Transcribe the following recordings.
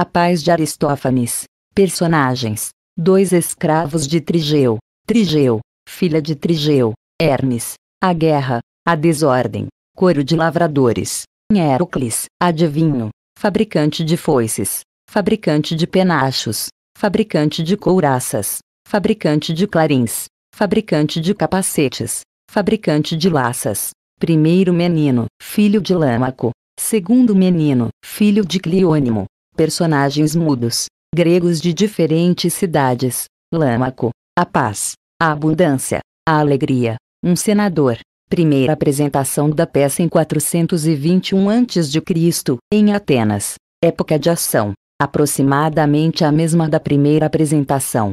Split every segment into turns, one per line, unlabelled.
A paz de Aristófanes. Personagens: dois escravos de Trigeu, Trigeu, filha de Trigeu, Hermes, a guerra, a desordem, coro de lavradores, Hércules, adivinho, fabricante de foices, fabricante de penachos, fabricante de couraças, fabricante de clarins, fabricante de capacetes, fabricante de laças, primeiro menino, filho de Lâmaco, segundo menino, filho de Cliônimo, personagens mudos, gregos de diferentes cidades, Lâmaco, a paz, a abundância, a alegria, um senador. Primeira apresentação da peça em 421 a.C., em Atenas, época de ação, aproximadamente a mesma da primeira apresentação.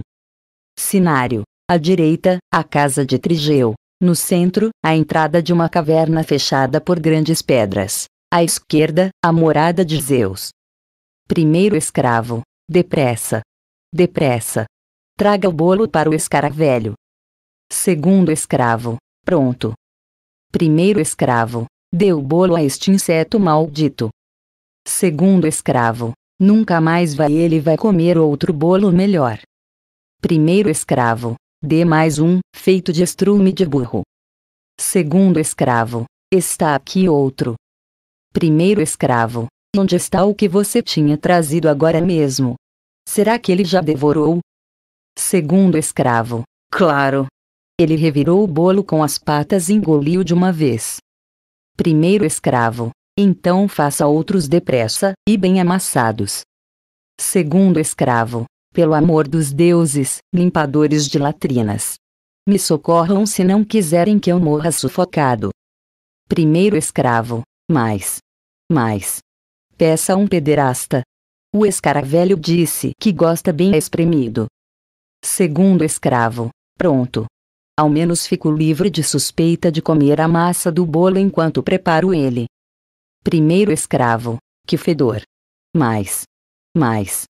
Sinário, à direita, a casa de Trigeu, no centro, a entrada de uma caverna fechada por grandes pedras, à esquerda, a morada de Zeus, Primeiro escravo, depressa! Depressa! Traga o bolo para o escaravelho. Segundo escravo, pronto! Primeiro escravo, dê o bolo a este inseto maldito. Segundo escravo, nunca mais vai ele vai comer outro bolo melhor. Primeiro escravo, dê mais um, feito de estrume de burro. Segundo escravo, está aqui outro. Primeiro escravo, Onde está o que você tinha trazido agora mesmo? Será que ele já devorou? Segundo escravo. Claro. Ele revirou o bolo com as patas e engoliu de uma vez. Primeiro escravo. Então faça outros depressa, e bem amassados. Segundo escravo. Pelo amor dos deuses, limpadores de latrinas. Me socorram se não quiserem que eu morra sufocado. Primeiro escravo. Mais. Mais. Peça a um pederasta. O escaravelho disse que gosta bem espremido. Segundo escravo. Pronto. Ao menos fico livre de suspeita de comer a massa do bolo enquanto preparo ele. Primeiro escravo. Que fedor. Mais. Mais.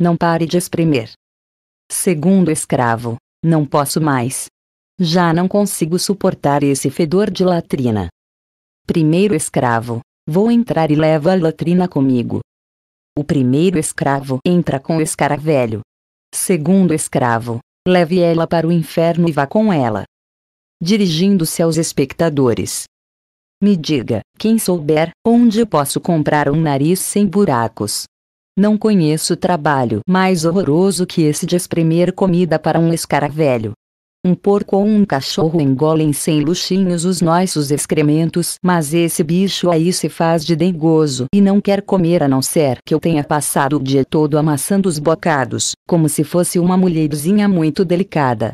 Não pare de espremer. Segundo escravo. Não posso mais. Já não consigo suportar esse fedor de latrina. Primeiro escravo. Vou entrar e levo a latrina comigo. O primeiro escravo entra com o escaravelho. Segundo escravo, leve ela para o inferno e vá com ela. Dirigindo-se aos espectadores. Me diga, quem souber, onde posso comprar um nariz sem buracos. Não conheço trabalho mais horroroso que esse de espremer comida para um escaravelho. Um porco ou um cachorro engolem sem luxinhos os nossos excrementos, mas esse bicho aí se faz de dengoso e não quer comer a não ser que eu tenha passado o dia todo amassando os bocados, como se fosse uma mulherzinha muito delicada.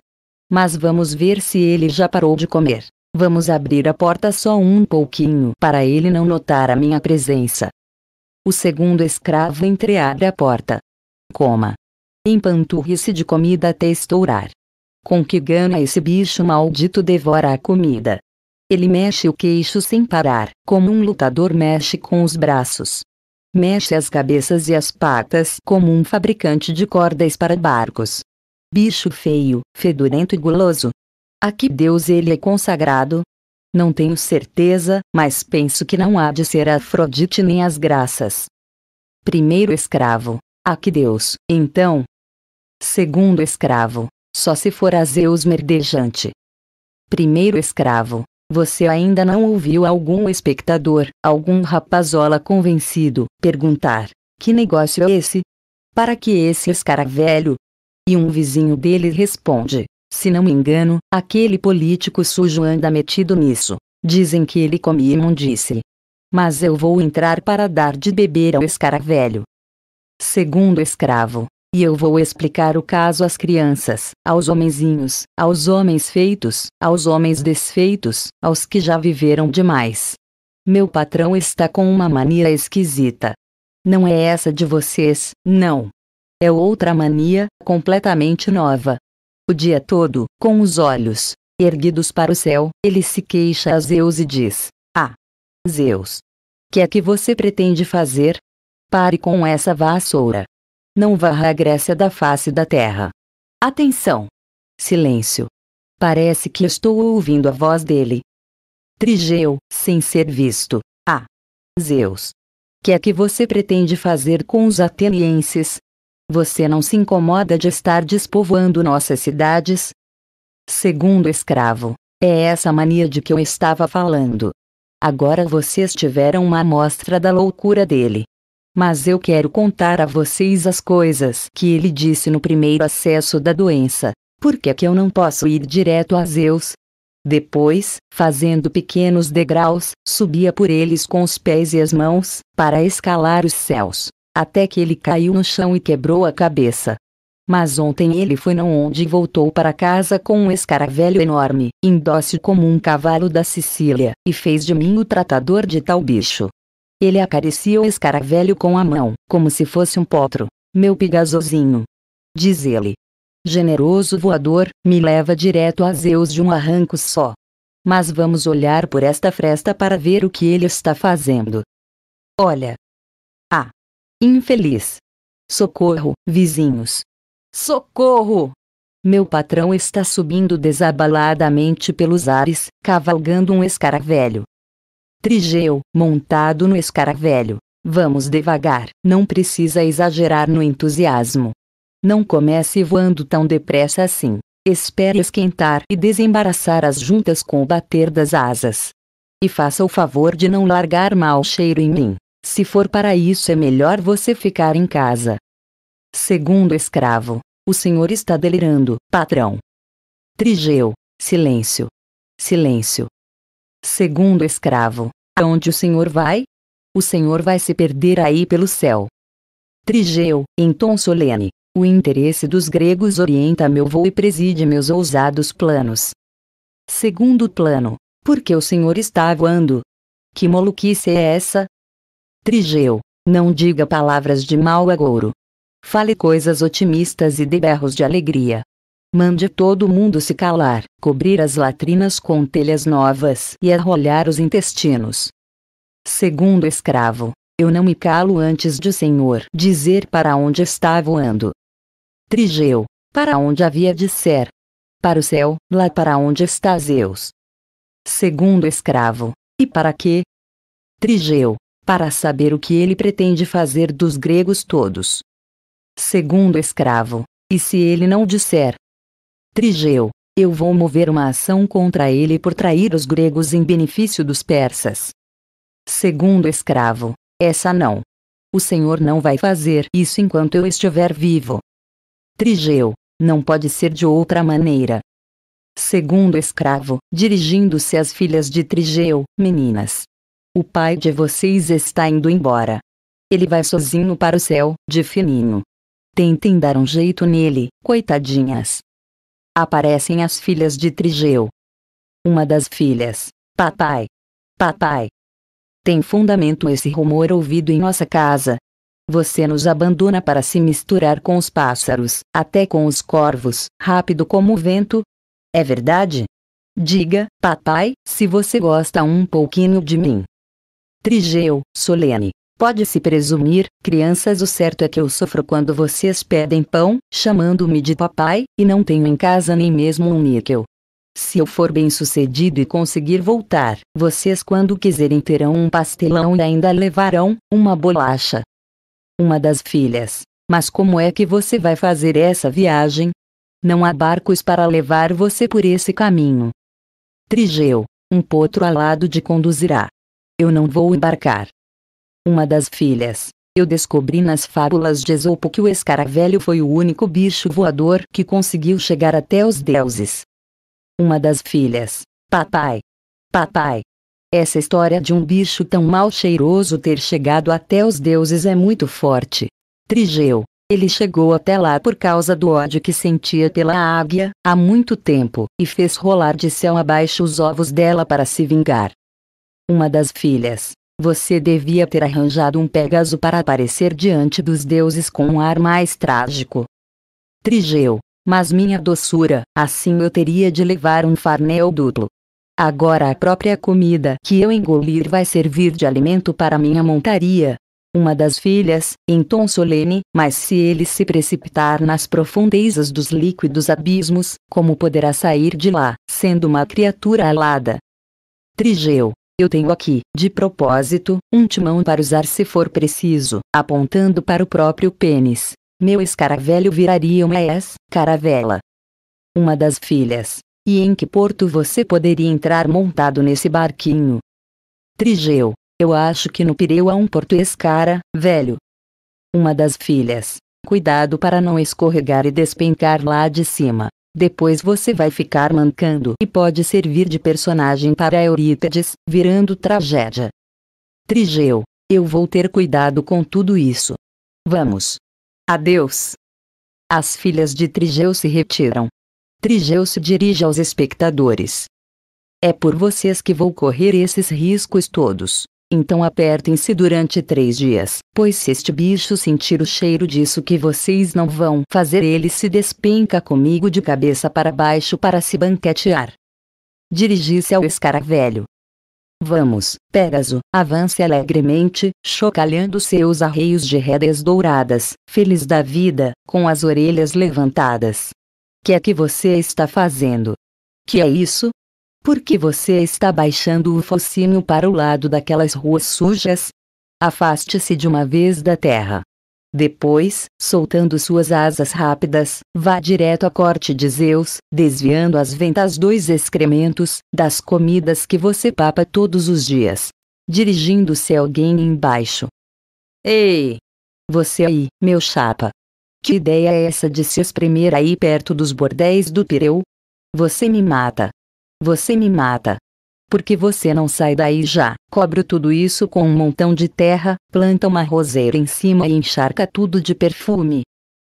Mas vamos ver se ele já parou de comer. Vamos abrir a porta só um pouquinho para ele não notar a minha presença. O segundo escravo entreabre a porta. Coma. Empanturre-se de comida até estourar com que gana esse bicho maldito devora a comida. Ele mexe o queixo sem parar, como um lutador mexe com os braços. Mexe as cabeças e as patas como um fabricante de cordas para barcos. Bicho feio, fedorento e guloso. A que Deus ele é consagrado? Não tenho certeza, mas penso que não há de ser Afrodite nem as graças. Primeiro escravo. A que Deus, então? Segundo escravo só se for a Zeus merdejante. Primeiro escravo, você ainda não ouviu algum espectador, algum rapazola convencido, perguntar: que negócio é esse? Para que esse escaravelho? E um vizinho dele responde: se não me engano, aquele político sujo anda metido nisso. Dizem que ele come imundice. Mas eu vou entrar para dar de beber ao escaravelho. Segundo escravo, e eu vou explicar o caso às crianças, aos homenzinhos, aos homens feitos, aos homens desfeitos, aos que já viveram demais. Meu patrão está com uma mania esquisita. Não é essa de vocês, não. É outra mania, completamente nova. O dia todo, com os olhos erguidos para o céu, ele se queixa a Zeus e diz: Ah, Zeus, que é que você pretende fazer? Pare com essa vassoura. Não varra a Grécia da face da terra. Atenção! Silêncio. Parece que estou ouvindo a voz dele. Trigeu, sem ser visto. Ah! Zeus! Que é que você pretende fazer com os atenienses? Você não se incomoda de estar despovoando nossas cidades? Segundo escravo, é essa mania de que eu estava falando. Agora vocês tiveram uma amostra da loucura dele mas eu quero contar a vocês as coisas que ele disse no primeiro acesso da doença. Por que, é que eu não posso ir direto a Zeus? Depois, fazendo pequenos degraus, subia por eles com os pés e as mãos, para escalar os céus, até que ele caiu no chão e quebrou a cabeça. Mas ontem ele foi não onde voltou para casa com um escaravelho enorme, indócil como um cavalo da Sicília, e fez de mim o tratador de tal bicho, ele acaricia o escaravelho com a mão, como se fosse um potro. Meu pigazozinho, Diz ele. Generoso voador, me leva direto a Zeus de um arranco só. Mas vamos olhar por esta fresta para ver o que ele está fazendo. Olha. Ah! Infeliz! Socorro, vizinhos! Socorro! Meu patrão está subindo desabaladamente pelos ares, cavalgando um escaravelho. Trigeu, montado no escaravelho. Vamos devagar, não precisa exagerar no entusiasmo. Não comece voando tão depressa assim. Espere esquentar e desembaraçar as juntas com o bater das asas. E faça o favor de não largar mau cheiro em mim. Se for para isso, é melhor você ficar em casa. Segundo escravo, o senhor está delirando, patrão. Trigeu, silêncio. Silêncio. Segundo escravo, aonde o senhor vai? O senhor vai se perder aí pelo céu. Trigeu, em tom solene, o interesse dos gregos orienta meu voo e preside meus ousados planos. Segundo plano, porque o senhor está voando? Que maluquice é essa? Trigeu, não diga palavras de mau agouro. Fale coisas otimistas e de berros de alegria. Mande todo mundo se calar, cobrir as latrinas com telhas novas e arrolhar os intestinos. Segundo escravo, eu não me calo antes de Senhor dizer para onde está voando. Trigeu, para onde havia de ser. Para o céu, lá para onde está Zeus. Segundo escravo, e para quê? Trigeu, para saber o que ele pretende fazer dos gregos todos. Segundo escravo, e se ele não disser, Trigeu, eu vou mover uma ação contra ele por trair os gregos em benefício dos persas. Segundo escravo, essa não. O senhor não vai fazer isso enquanto eu estiver vivo. Trigeu, não pode ser de outra maneira. Segundo escravo, dirigindo-se às filhas de Trigeu, meninas. O pai de vocês está indo embora. Ele vai sozinho para o céu, de fininho. Tentem dar um jeito nele, coitadinhas aparecem as filhas de Trigeu. Uma das filhas, papai. Papai. Tem fundamento esse rumor ouvido em nossa casa. Você nos abandona para se misturar com os pássaros, até com os corvos, rápido como o vento. É verdade? Diga, papai, se você gosta um pouquinho de mim. Trigeu, solene, Pode-se presumir, crianças, o certo é que eu sofro quando vocês pedem pão, chamando-me de papai, e não tenho em casa nem mesmo um níquel. Se eu for bem-sucedido e conseguir voltar, vocês quando quiserem terão um pastelão e ainda levarão uma bolacha. Uma das filhas. Mas como é que você vai fazer essa viagem? Não há barcos para levar você por esse caminho. Trigeu. Um potro alado de conduzirá. Eu não vou embarcar uma das filhas. Eu descobri nas fábulas de Esopo que o escaravelho foi o único bicho voador que conseguiu chegar até os deuses. Uma das filhas. Papai. Papai. Essa história de um bicho tão mal cheiroso ter chegado até os deuses é muito forte. Trigeu. Ele chegou até lá por causa do ódio que sentia pela águia, há muito tempo, e fez rolar de céu abaixo os ovos dela para se vingar. Uma das filhas. Você devia ter arranjado um Pégaso para aparecer diante dos deuses com um ar mais trágico. Trigeu, mas minha doçura, assim eu teria de levar um farnel duplo. Agora a própria comida que eu engolir vai servir de alimento para minha montaria. Uma das filhas, em tom solene, mas se ele se precipitar nas profundezas dos líquidos abismos, como poderá sair de lá, sendo uma criatura alada? Trigeu, eu tenho aqui, de propósito, um timão para usar se for preciso, apontando para o próprio pênis. Meu escaravelho viraria uma escaravela. Uma das filhas. E em que porto você poderia entrar montado nesse barquinho? Trigeu. Eu acho que no Pireu há um porto escara, velho. Uma das filhas. Cuidado para não escorregar e despencar lá de cima. Depois você vai ficar mancando e pode servir de personagem para Eurípedes, virando tragédia. Trigeu, eu vou ter cuidado com tudo isso. Vamos. Adeus. As filhas de Trigeu se retiram. Trigeu se dirige aos espectadores. É por vocês que vou correr esses riscos todos. Então apertem-se durante três dias, pois se este bicho sentir o cheiro disso que vocês não vão fazer, ele se despenca comigo de cabeça para baixo para se banquetear. Dirigi-se ao escaravelho. Vamos, Pégaso, avance alegremente, chocalhando seus arreios de rédeas douradas, feliz da vida, com as orelhas levantadas. Que é que você está fazendo? Que é isso, por que você está baixando o focinho para o lado daquelas ruas sujas? Afaste-se de uma vez da terra. Depois, soltando suas asas rápidas, vá direto à corte de Zeus, desviando as ventas dos excrementos, das comidas que você papa todos os dias. Dirigindo-se a alguém embaixo. Ei! Você aí, meu chapa! Que ideia é essa de se espremer aí perto dos bordéis do Pireu? Você me mata! Você me mata. Porque você não sai daí já? Cobro tudo isso com um montão de terra, planta uma roseira em cima e encharca tudo de perfume.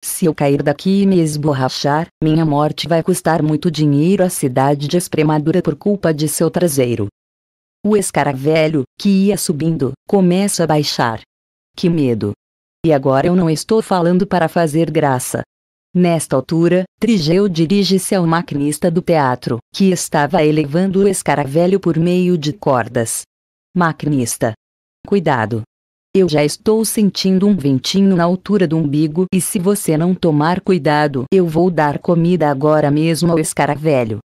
Se eu cair daqui e me esborrachar, minha morte vai custar muito dinheiro à cidade de Extremadura por culpa de seu traseiro. O escaravelho, que ia subindo, começa a baixar. Que medo! E agora eu não estou falando para fazer graça, Nesta altura, Trigeu dirige-se ao maquinista do teatro, que estava elevando o escaravelho por meio de cordas. Maquinista. Cuidado. Eu já estou sentindo um ventinho na altura do umbigo e se você não tomar cuidado, eu vou dar comida agora mesmo ao escaravelho.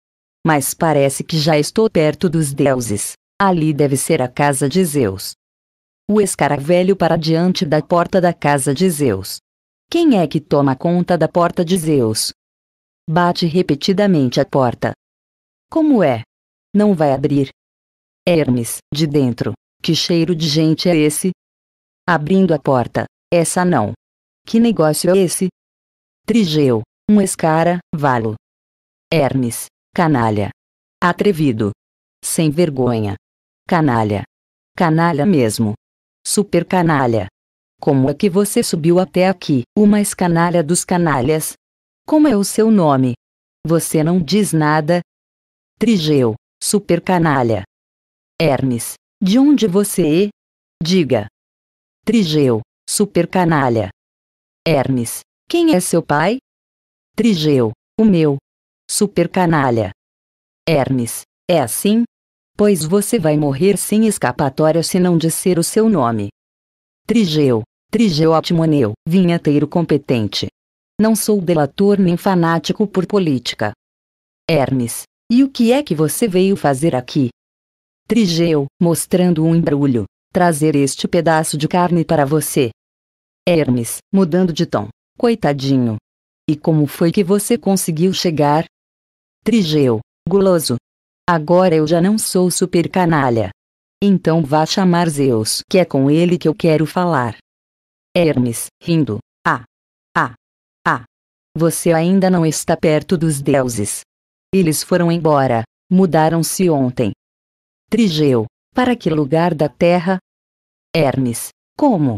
Mas parece que já estou perto dos deuses. Ali deve ser a casa de Zeus. O escaravelho para diante da porta da casa de Zeus. Quem é que toma conta da porta de Zeus? Bate repetidamente a porta. Como é? Não vai abrir. É Hermes, de dentro. Que cheiro de gente é esse? Abrindo a porta. Essa não. Que negócio é esse? Trigeu, um escara, valo. Hermes, canalha. Atrevido. Sem vergonha. Canalha. Canalha mesmo. Super canalha. Como é que você subiu até aqui, o mais canalha dos canalhas? Como é o seu nome? Você não diz nada? Trigeu, super canalha. Hermes, de onde você é? Diga. Trigeu, super canalha. Hermes, quem é seu pai? Trigeu, o meu. Super canalha. Hermes, é assim? Pois você vai morrer sem escapatória se não disser o seu nome. Trigeu, Trigeotimoneu, vinheteiro competente. Não sou delator nem fanático por política. Hermes, e o que é que você veio fazer aqui? Trigeu, mostrando um embrulho, trazer este pedaço de carne para você. Hermes, mudando de tom, coitadinho. E como foi que você conseguiu chegar? Trigeu, guloso. Agora eu já não sou super canalha. Então vá chamar Zeus, que é com ele que eu quero falar. Hermes, rindo. Ah! Ah! Ah! Você ainda não está perto dos deuses. Eles foram embora, mudaram-se ontem. Trigeu, para que lugar da terra? Hermes, como?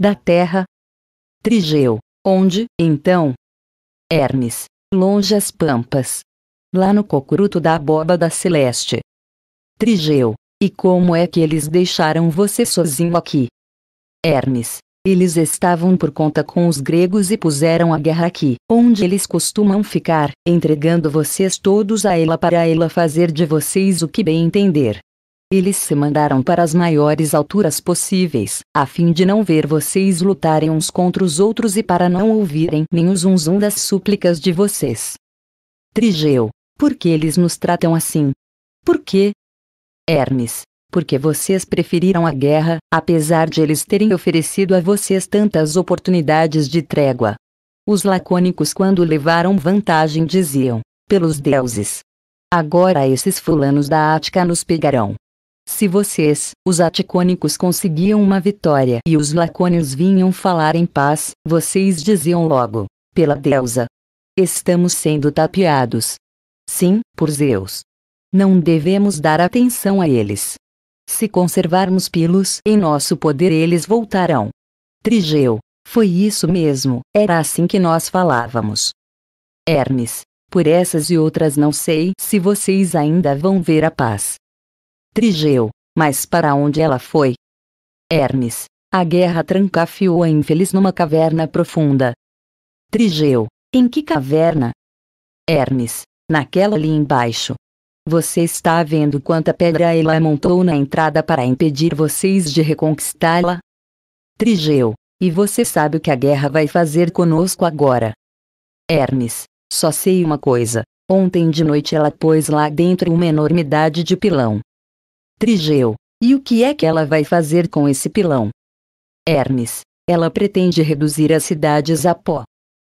Da terra? Trigeu, onde, então? Hermes, longe as pampas. Lá no cocuruto da abóbada celeste. Trigeu, e como é que eles deixaram você sozinho aqui? Hermes, eles estavam por conta com os gregos e puseram a guerra aqui, onde eles costumam ficar, entregando vocês todos a ela para ela fazer de vocês o que bem entender. Eles se mandaram para as maiores alturas possíveis, a fim de não ver vocês lutarem uns contra os outros e para não ouvirem nem os uns um das súplicas de vocês. Trigeu, por que eles nos tratam assim? Por quê? Hermes, porque vocês preferiram a guerra, apesar de eles terem oferecido a vocês tantas oportunidades de trégua. Os lacônicos, quando levaram vantagem, diziam: pelos deuses. Agora esses fulanos da Ática nos pegarão. Se vocês, os aticônicos, conseguiam uma vitória e os lacônios vinham falar em paz, vocês diziam logo: pela deusa. Estamos sendo tapeados. Sim, por Zeus. Não devemos dar atenção a eles. Se conservarmos pilos em nosso poder eles voltarão. Trigeu. Foi isso mesmo, era assim que nós falávamos. Hermes. Por essas e outras não sei se vocês ainda vão ver a paz. Trigeu. Mas para onde ela foi? Hermes. A guerra trancafiou a infeliz numa caverna profunda. Trigeu. Em que caverna? Hermes. Naquela ali embaixo. Você está vendo quanta pedra ela montou na entrada para impedir vocês de reconquistá-la? Trigeu, e você sabe o que a guerra vai fazer conosco agora. Hermes, só sei uma coisa, ontem de noite ela pôs lá dentro uma enormidade de pilão. Trigeu, e o que é que ela vai fazer com esse pilão? Hermes, ela pretende reduzir as cidades a pó.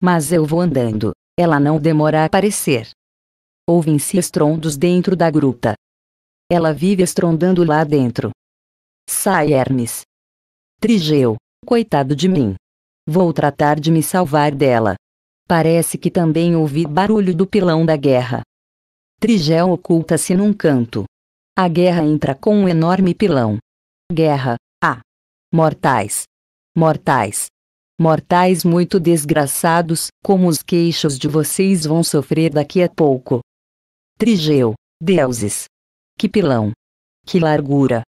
Mas eu vou andando, ela não demora a aparecer. Ouvem-se estrondos dentro da gruta. Ela vive estrondando lá dentro. Sai, Hermes. Trigeu, coitado de mim. Vou tratar de me salvar dela. Parece que também ouvi barulho do pilão da guerra. Trigel oculta-se num canto. A guerra entra com um enorme pilão. Guerra, ah! Mortais! Mortais! Mortais muito desgraçados, como os queixos de vocês vão sofrer daqui a pouco. Trigeu, deuses! Que pilão! Que largura!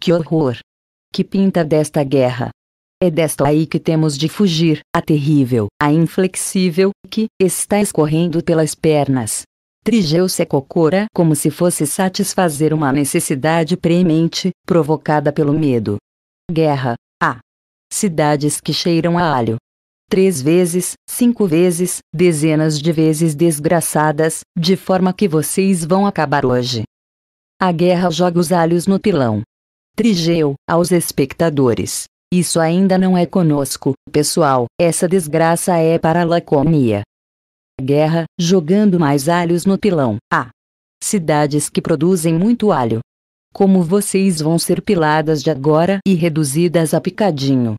Que horror! Que pinta desta guerra! É desta aí que temos de fugir, a terrível, a inflexível, que está escorrendo pelas pernas. Trigeu cocora como se fosse satisfazer uma necessidade premente, provocada pelo medo. Guerra. A. Cidades que cheiram a alho três vezes, cinco vezes, dezenas de vezes desgraçadas, de forma que vocês vão acabar hoje. A guerra joga os alhos no pilão. Trigeu, aos espectadores. Isso ainda não é conosco, pessoal, essa desgraça é para a Laconia. Guerra, jogando mais alhos no pilão. há. Ah, cidades que produzem muito alho. Como vocês vão ser piladas de agora e reduzidas a picadinho.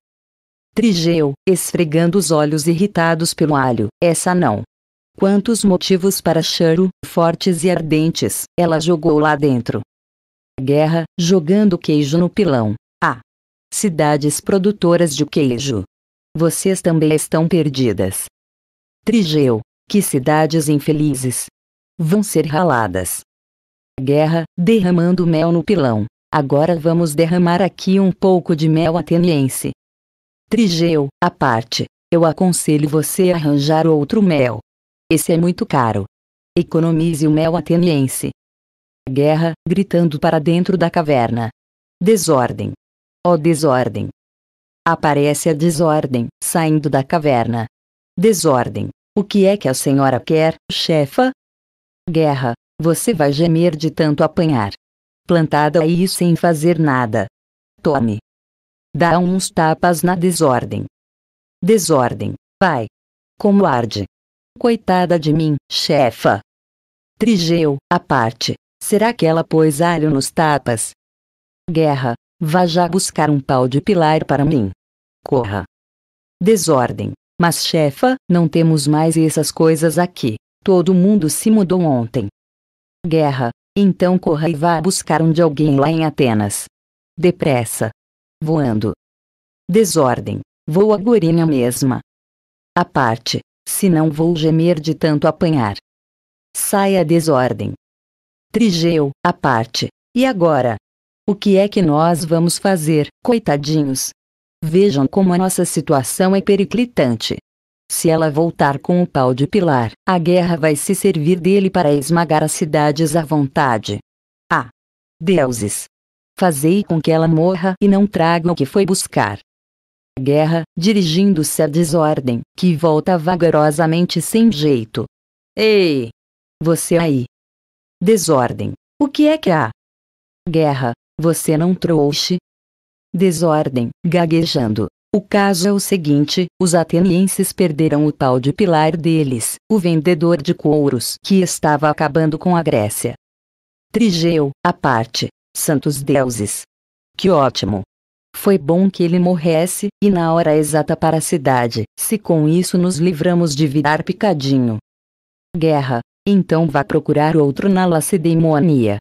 Trigeu, esfregando os olhos irritados pelo alho. Essa não. Quantos motivos para choro, fortes e ardentes, ela jogou lá dentro. Guerra, jogando queijo no pilão. Ah! Cidades produtoras de queijo. Vocês também estão perdidas. Trigeu, que cidades infelizes. Vão ser raladas. Guerra, derramando mel no pilão. Agora vamos derramar aqui um pouco de mel ateniense, Trigeu, A parte, eu aconselho você a arranjar outro mel. Esse é muito caro. Economize o mel ateniense. Guerra, gritando para dentro da caverna. Desordem. Ó oh, desordem. Aparece a desordem, saindo da caverna. Desordem. O que é que a senhora quer, chefa? Guerra. Você vai gemer de tanto apanhar. Plantada aí sem fazer nada. Tome dá uns tapas na desordem. Desordem, pai. Como arde. Coitada de mim, chefa. Trigeu, a parte. Será que ela pôs alho nos tapas? Guerra, vá já buscar um pau de pilar para mim. Corra. Desordem. Mas chefa, não temos mais essas coisas aqui. Todo mundo se mudou ontem. Guerra. Então corra e vá buscar um de alguém lá em Atenas. Depressa voando. Desordem, vou agorinha mesma. A parte, se não vou gemer de tanto apanhar. saia a desordem. Trigeu, a parte, e agora? O que é que nós vamos fazer, coitadinhos? Vejam como a nossa situação é periclitante. Se ela voltar com o pau de pilar, a guerra vai se servir dele para esmagar as cidades à vontade. Ah! Deuses, fazei com que ela morra e não traga o que foi buscar. Guerra, dirigindo-se à desordem, que volta vagarosamente sem jeito. Ei! Você aí! Desordem, o que é que há? Guerra, você não trouxe? Desordem, gaguejando. O caso é o seguinte: os atenienses perderam o tal de pilar deles, o vendedor de couros que estava acabando com a Grécia. Trigeu, a parte, Santos deuses! Que ótimo! Foi bom que ele morresse, e na hora exata para a cidade, se com isso nos livramos de virar picadinho. Guerra, então vá procurar outro na lacedemonia.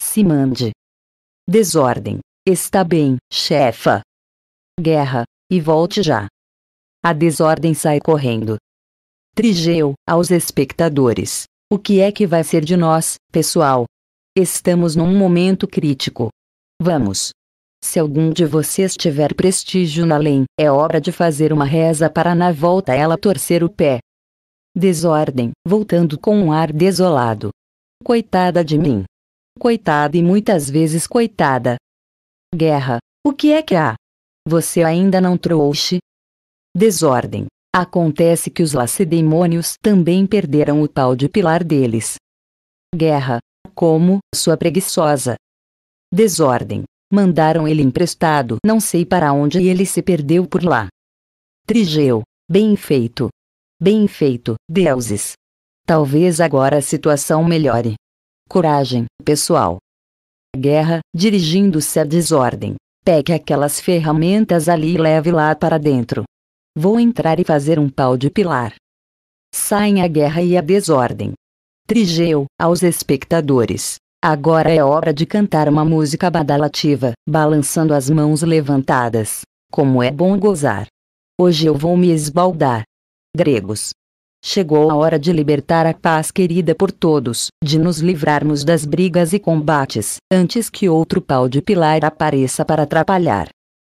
Se mande. Desordem. Está bem, chefa. Guerra, e volte já. A desordem sai correndo. Trigeu, aos espectadores. O que é que vai ser de nós, pessoal? Estamos num momento crítico. Vamos! Se algum de vocês tiver prestígio na lei, é hora de fazer uma reza para na volta ela torcer o pé. Desordem, voltando com um ar desolado. Coitada de mim. Coitada e muitas vezes coitada. Guerra, o que é que há? Você ainda não trouxe? Desordem. Acontece que os lacedemônios também perderam o tal de pilar deles. Guerra, como sua preguiçosa desordem. Mandaram ele emprestado, não sei para onde e ele se perdeu por lá. Trigeu, bem feito. Bem feito, deuses. Talvez agora a situação melhore. Coragem, pessoal. Guerra, dirigindo-se à desordem. Pegue aquelas ferramentas ali e leve lá para dentro. Vou entrar e fazer um pau de pilar. Saem a guerra e a desordem. Trigeu, aos espectadores. Agora é hora de cantar uma música badalativa, balançando as mãos levantadas. Como é bom gozar. Hoje eu vou me esbaldar. Gregos. Chegou a hora de libertar a paz querida por todos, de nos livrarmos das brigas e combates, antes que outro pau de pilar apareça para atrapalhar.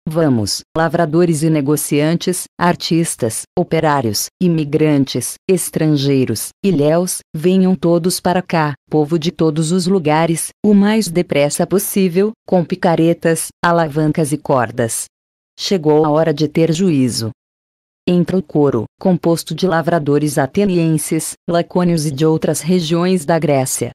Vamos, lavradores e negociantes, artistas, operários, imigrantes, estrangeiros, ilhéus, venham todos para cá, povo de todos os lugares, o mais depressa possível, com picaretas, alavancas e cordas. Chegou a hora de ter juízo. Entra o coro, composto de lavradores atenienses, lacônios e de outras regiões da Grécia.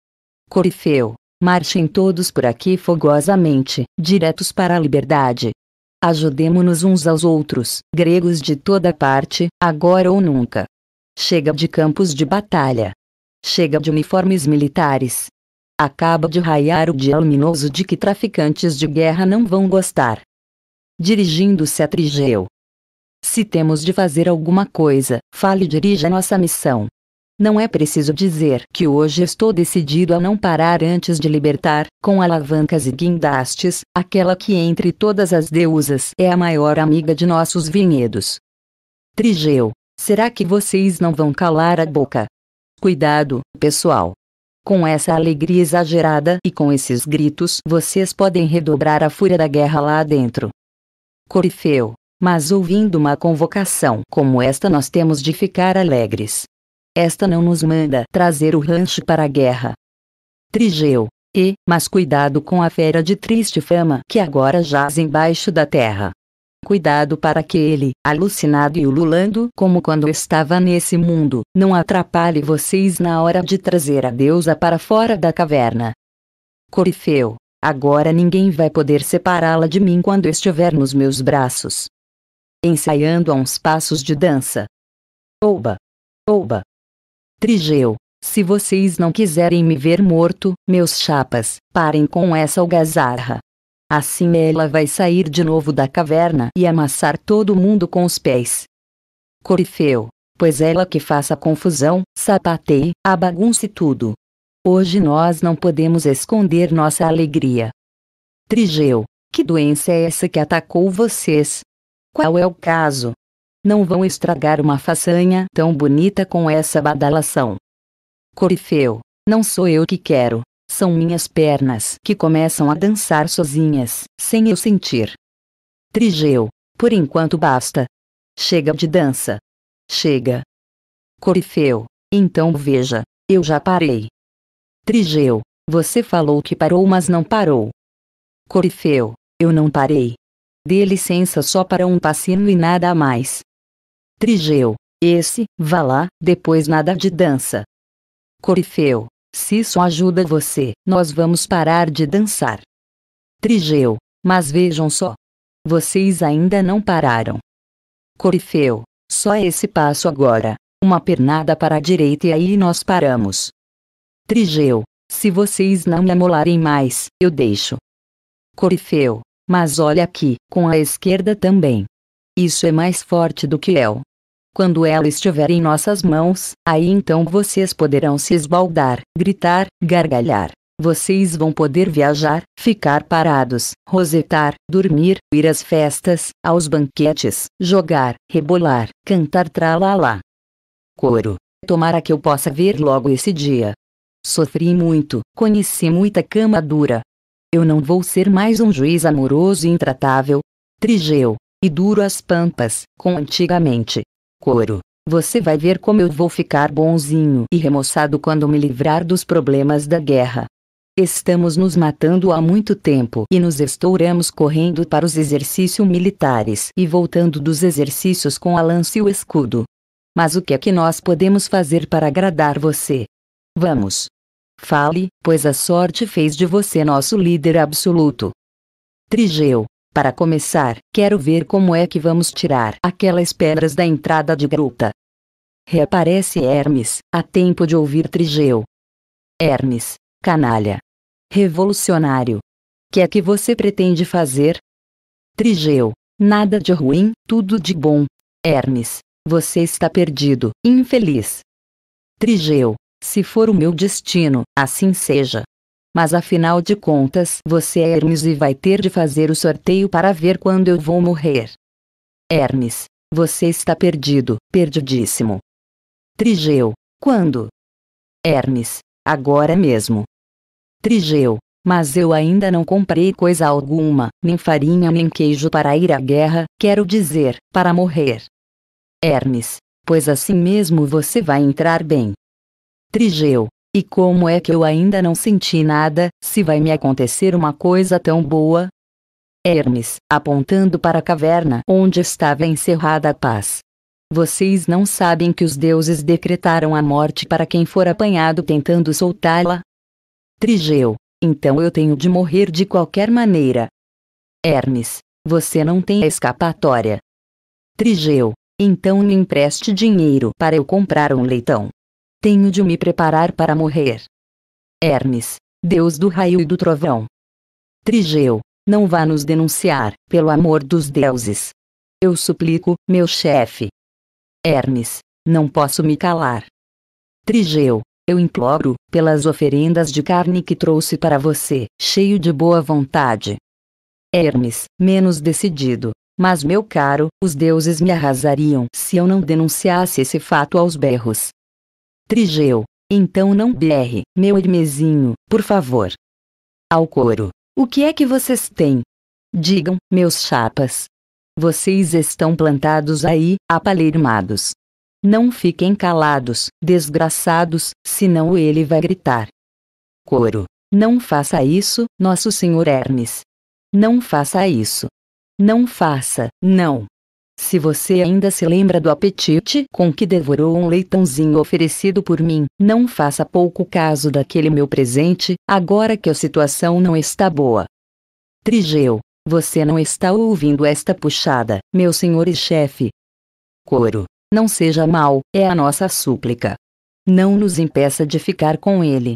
Corifeu, marchem todos por aqui fogosamente, diretos para a liberdade, Ajudemo-nos uns aos outros, gregos de toda parte, agora ou nunca. Chega de campos de batalha. Chega de uniformes militares. Acaba de raiar o dia luminoso de que traficantes de guerra não vão gostar. Dirigindo-se a Trigeu. Se temos de fazer alguma coisa, fale e dirija nossa missão. Não é preciso dizer que hoje estou decidido a não parar antes de libertar, com alavancas e guindastes, aquela que entre todas as deusas é a maior amiga de nossos vinhedos. Trigeu, será que vocês não vão calar a boca? Cuidado, pessoal! Com essa alegria exagerada e com esses gritos, vocês podem redobrar a fúria da guerra lá dentro. Corifeu, mas ouvindo uma convocação como esta, nós temos de ficar alegres esta não nos manda trazer o rancho para a guerra. Trigeu. E, mas cuidado com a fera de triste fama que agora jaz embaixo da terra. Cuidado para que ele, alucinado e ululando como quando estava nesse mundo, não atrapalhe vocês na hora de trazer a deusa para fora da caverna. Corifeu. Agora ninguém vai poder separá-la de mim quando estiver nos meus braços. Ensaiando a uns passos de dança. Oba! Oba! Trigeu. Se vocês não quiserem me ver morto, meus chapas, parem com essa algazarra. Assim ela vai sair de novo da caverna e amassar todo mundo com os pés. Corifeu. Pois ela que faça confusão, sapateie, a tudo. Hoje nós não podemos esconder nossa alegria. Trigeu. Que doença é essa que atacou vocês? Qual é o caso? não vão estragar uma façanha tão bonita com essa badalação. Corifeu, não sou eu que quero, são minhas pernas que começam a dançar sozinhas, sem eu sentir. Trigeu, por enquanto basta. Chega de dança. Chega. Corifeu, então veja, eu já parei. Trigeu, você falou que parou, mas não parou. Corifeu, eu não parei. Dê licença só para um passinho e nada mais. Trigeu, esse, vá lá, depois nada de dança. Corifeu, se isso ajuda você, nós vamos parar de dançar. Trigeu, mas vejam só. Vocês ainda não pararam. Corifeu, só esse passo agora, uma pernada para a direita e aí nós paramos. Trigeu, se vocês não me amolarem mais, eu deixo. Corifeu, mas olha aqui, com a esquerda também. Isso é mais forte do que eu. Quando ela estiver em nossas mãos, aí então vocês poderão se esbaldar, gritar, gargalhar. Vocês vão poder viajar, ficar parados, rosetar, dormir, ir às festas, aos banquetes, jogar, rebolar, cantar tralalá. Coro. Tomara que eu possa ver logo esse dia. Sofri muito, conheci muita cama dura. Eu não vou ser mais um juiz amoroso e intratável. Trigeu, e duro as pampas, com antigamente, Coro, você vai ver como eu vou ficar bonzinho e remoçado quando me livrar dos problemas da guerra. Estamos nos matando há muito tempo e nos estouramos correndo para os exercícios militares e voltando dos exercícios com a lança e o escudo. Mas o que é que nós podemos fazer para agradar você? Vamos. Fale, pois a sorte fez de você nosso líder absoluto. Trigeu, para começar, quero ver como é que vamos tirar aquelas pedras da entrada de gruta. Reaparece Hermes, a tempo de ouvir Trigeu. Hermes, canalha. Revolucionário. Que é que você pretende fazer? Trigeu, nada de ruim, tudo de bom. Hermes, você está perdido, infeliz. Trigeu, se for o meu destino, assim seja mas afinal de contas você é Hermes e vai ter de fazer o sorteio para ver quando eu vou morrer. Hermes, você está perdido, perdidíssimo. Trigeu, quando? Hermes, agora mesmo. Trigeu, mas eu ainda não comprei coisa alguma, nem farinha nem queijo para ir à guerra, quero dizer, para morrer. Hermes, pois assim mesmo você vai entrar bem. Trigeu, e como é que eu ainda não senti nada, se vai me acontecer uma coisa tão boa? Hermes, apontando para a caverna onde estava encerrada a paz. Vocês não sabem que os deuses decretaram a morte para quem for apanhado tentando soltá-la? Trigeu, então eu tenho de morrer de qualquer maneira. Hermes, você não tem escapatória. Trigeu, então me empreste dinheiro para eu comprar um leitão. Tenho de me preparar para morrer. Hermes, deus do raio e do trovão. Trigeu, não vá nos denunciar, pelo amor dos deuses. Eu suplico, meu chefe. Hermes, não posso me calar. Trigeu, eu imploro, pelas oferendas de carne que trouxe para você, cheio de boa vontade. Hermes, menos decidido. Mas meu caro, os deuses me arrasariam se eu não denunciasse esse fato aos berros. Trigeu. Então não berre, meu Hermesinho, por favor. Ao coro. O que é que vocês têm? Digam, meus chapas. Vocês estão plantados aí, apalheirmados. Não fiquem calados, desgraçados, senão ele vai gritar. Coro. Não faça isso, nosso senhor Hermes. Não faça isso. Não faça, não. Se você ainda se lembra do apetite com que devorou um leitãozinho oferecido por mim, não faça pouco caso daquele meu presente, agora que a situação não está boa. Trigeu, você não está ouvindo esta puxada, meu senhor e chefe. Coro, não seja mal, é a nossa súplica. Não nos impeça de ficar com ele,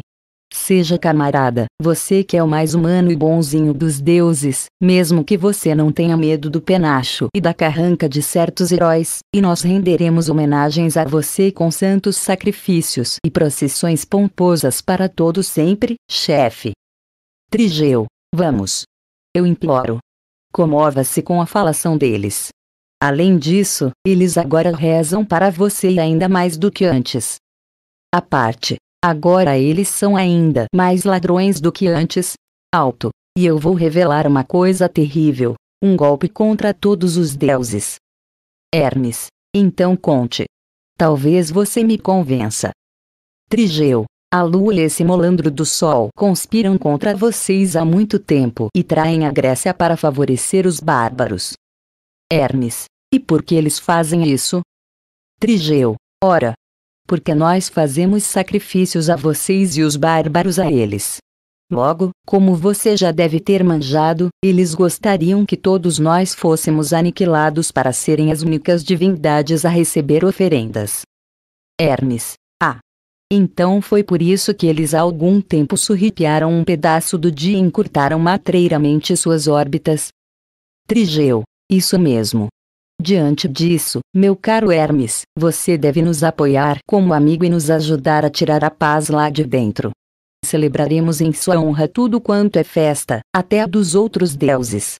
Seja camarada, você que é o mais humano e bonzinho dos deuses, mesmo que você não tenha medo do penacho e da carranca de certos heróis, e nós renderemos homenagens a você com santos sacrifícios e procissões pomposas para todo sempre, chefe. Trigeu, vamos. Eu imploro. Comova-se com a falação deles. Além disso, eles agora rezam para você ainda mais do que antes. A parte Agora eles são ainda mais ladrões do que antes. Alto. E eu vou revelar uma coisa terrível: um golpe contra todos os deuses. Hermes. Então conte. Talvez você me convença. Trigeu. A lua e esse molandro do sol conspiram contra vocês há muito tempo e traem a Grécia para favorecer os bárbaros. Hermes. E por que eles fazem isso? Trigeu. Ora, porque nós fazemos sacrifícios a vocês e os bárbaros a eles. Logo, como você já deve ter manjado, eles gostariam que todos nós fôssemos aniquilados para serem as únicas divindades a receber oferendas. Hermes. Ah. Então foi por isso que eles há algum tempo surripiaram um pedaço do dia e encurtaram matreiramente suas órbitas? Trigeu. Isso mesmo. Diante disso, meu caro Hermes, você deve nos apoiar como amigo e nos ajudar a tirar a paz lá de dentro. Celebraremos em sua honra tudo quanto é festa, até a dos outros deuses.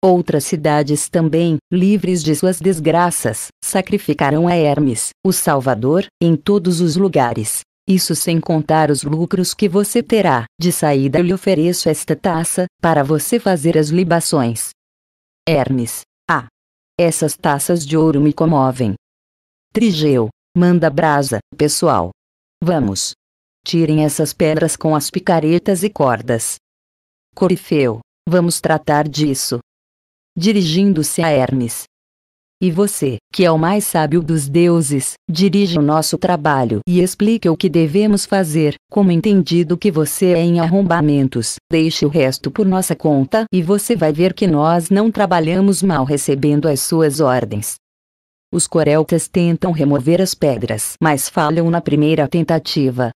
Outras cidades também, livres de suas desgraças, sacrificarão a Hermes, o Salvador, em todos os lugares. Isso sem contar os lucros que você terá. De saída eu lhe ofereço esta taça, para você fazer as libações. Hermes, essas taças de ouro me comovem. Trigeu, manda brasa, pessoal. Vamos. Tirem essas pedras com as picaretas e cordas. Corifeu, vamos tratar disso. Dirigindo-se a Hermes, e você, que é o mais sábio dos deuses, dirige o nosso trabalho e explica o que devemos fazer, como entendido que você é em arrombamentos. Deixe o resto por nossa conta e você vai ver que nós não trabalhamos mal recebendo as suas ordens. Os coreltas tentam remover as pedras, mas falham na primeira tentativa.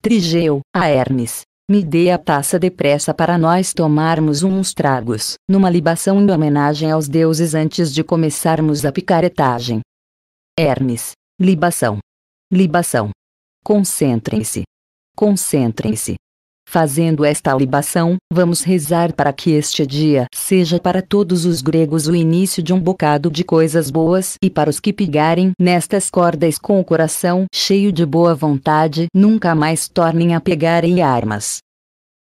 Trigeu, a Hermes, me dê a taça depressa para nós tomarmos uns tragos, numa libação em homenagem aos deuses antes de começarmos a picaretagem. Hermes. Libação. Libação. Concentrem-se. Concentrem-se. Fazendo esta libação, vamos rezar para que este dia seja para todos os gregos o início de um bocado de coisas boas e para os que pigarem nestas cordas com o coração cheio de boa vontade, nunca mais tornem a pegar em armas.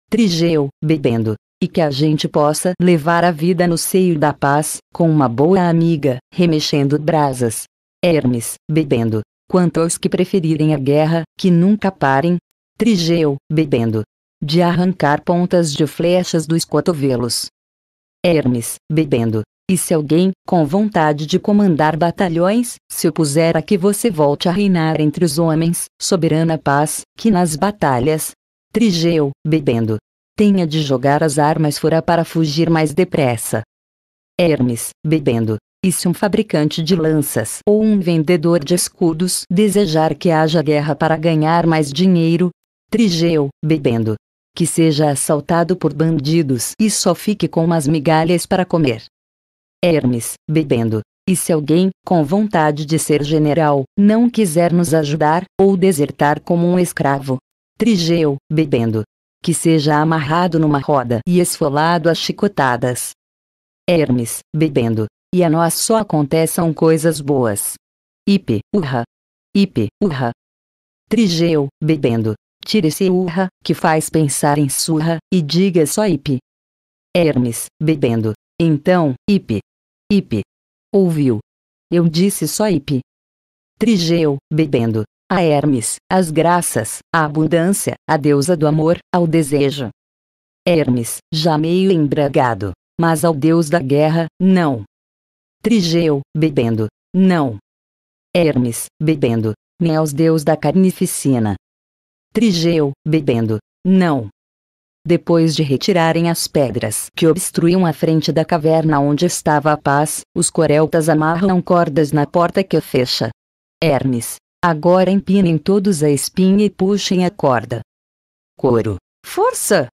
Trigeu, bebendo. E que a gente possa levar a vida no seio da paz, com uma boa amiga, remexendo brasas. Hermes, bebendo. Quanto aos que preferirem a guerra, que nunca parem. Trigeu, bebendo de arrancar pontas de flechas dos cotovelos. Hermes, bebendo. E se alguém, com vontade de comandar batalhões, se opuser a que você volte a reinar entre os homens, soberana paz, que nas batalhas, Trigeu, bebendo, tenha de jogar as armas fora para fugir mais depressa. Hermes, bebendo. E se um fabricante de lanças ou um vendedor de escudos desejar que haja guerra para ganhar mais dinheiro? Trigeu, bebendo que seja assaltado por bandidos e só fique com umas migalhas para comer. Hermes, bebendo. E se alguém, com vontade de ser general, não quiser nos ajudar, ou desertar como um escravo. Trigeu, bebendo. Que seja amarrado numa roda e esfolado a chicotadas. Hermes, bebendo. E a nós só aconteçam coisas boas. Ipe, urra. Ipe, urra. Trigeu, bebendo Tire-se urra, que faz pensar em surra, e diga só ip Hermes, bebendo. Então, ip ip Ouviu. Eu disse só ip Trigeu, bebendo. A Hermes, as graças, a abundância, a deusa do amor, ao desejo. Hermes, já meio embragado. Mas ao deus da guerra, não. Trigeu, bebendo. Não. Hermes, bebendo. Nem aos deus da carnificina, Trigeu, bebendo. Não. Depois de retirarem as pedras que obstruíam a frente da caverna onde estava a paz, os coreltas amarram cordas na porta que a fecha. Hermes, agora empinem todos a espinha e puxem a corda. Coro, força!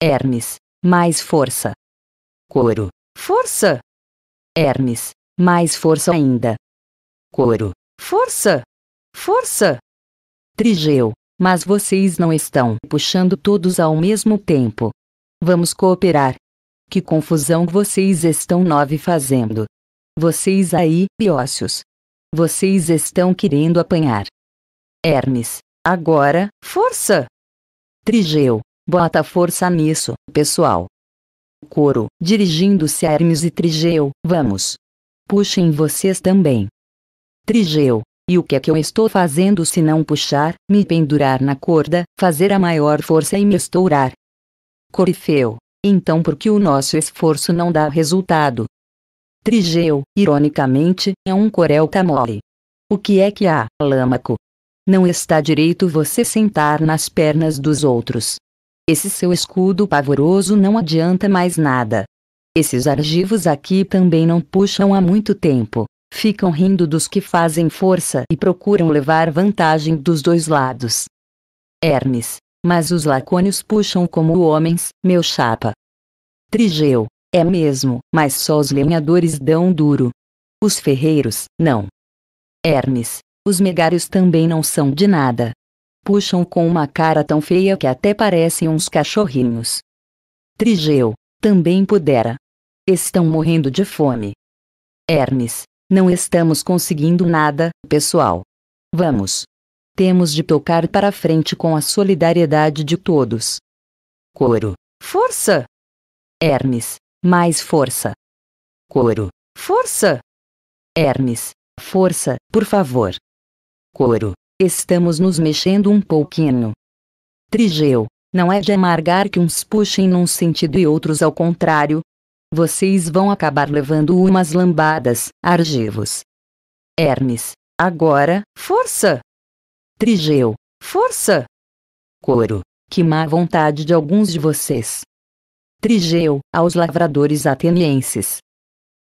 Hermes, mais força! Coro, força! Hermes, mais força ainda! Coro, força! Força! Trigeu, mas vocês não estão puxando todos ao mesmo tempo. Vamos cooperar. Que confusão vocês estão nove fazendo. Vocês aí, piócios. Vocês estão querendo apanhar. Hermes, agora, força! Trigeu, bota força nisso, pessoal. Coro, dirigindo-se a Hermes e Trigeu, vamos. Puxem vocês também. Trigeu, e o que é que eu estou fazendo se não puxar, me pendurar na corda, fazer a maior força e me estourar? Corifeu. Então por que o nosso esforço não dá resultado? Trigeu, ironicamente, é um corel camole. O que é que há, Lâmaco? Não está direito você sentar nas pernas dos outros. Esse seu escudo pavoroso não adianta mais nada. Esses argivos aqui também não puxam há muito tempo. Ficam rindo dos que fazem força e procuram levar vantagem dos dois lados. Hermes. Mas os lacônios puxam como homens, meu chapa. Trigeu. É mesmo, mas só os lenhadores dão duro. Os ferreiros, não. Hermes. Os megários também não são de nada. Puxam com uma cara tão feia que até parecem uns cachorrinhos. Trigeu. Também pudera. Estão morrendo de fome. Hermes. Não estamos conseguindo nada, pessoal. Vamos. Temos de tocar para frente com a solidariedade de todos. Coro. Força! Hermes. Mais força. Coro. Força! Hermes. Força, por favor. Coro. Estamos nos mexendo um pouquinho. Trigeu. Não é de amargar que uns puxem num sentido e outros ao contrário, vocês vão acabar levando umas lambadas, argivos. Hermes, agora, força! Trigeu, força! Coro, que má vontade de alguns de vocês. Trigeu, aos lavradores atenienses.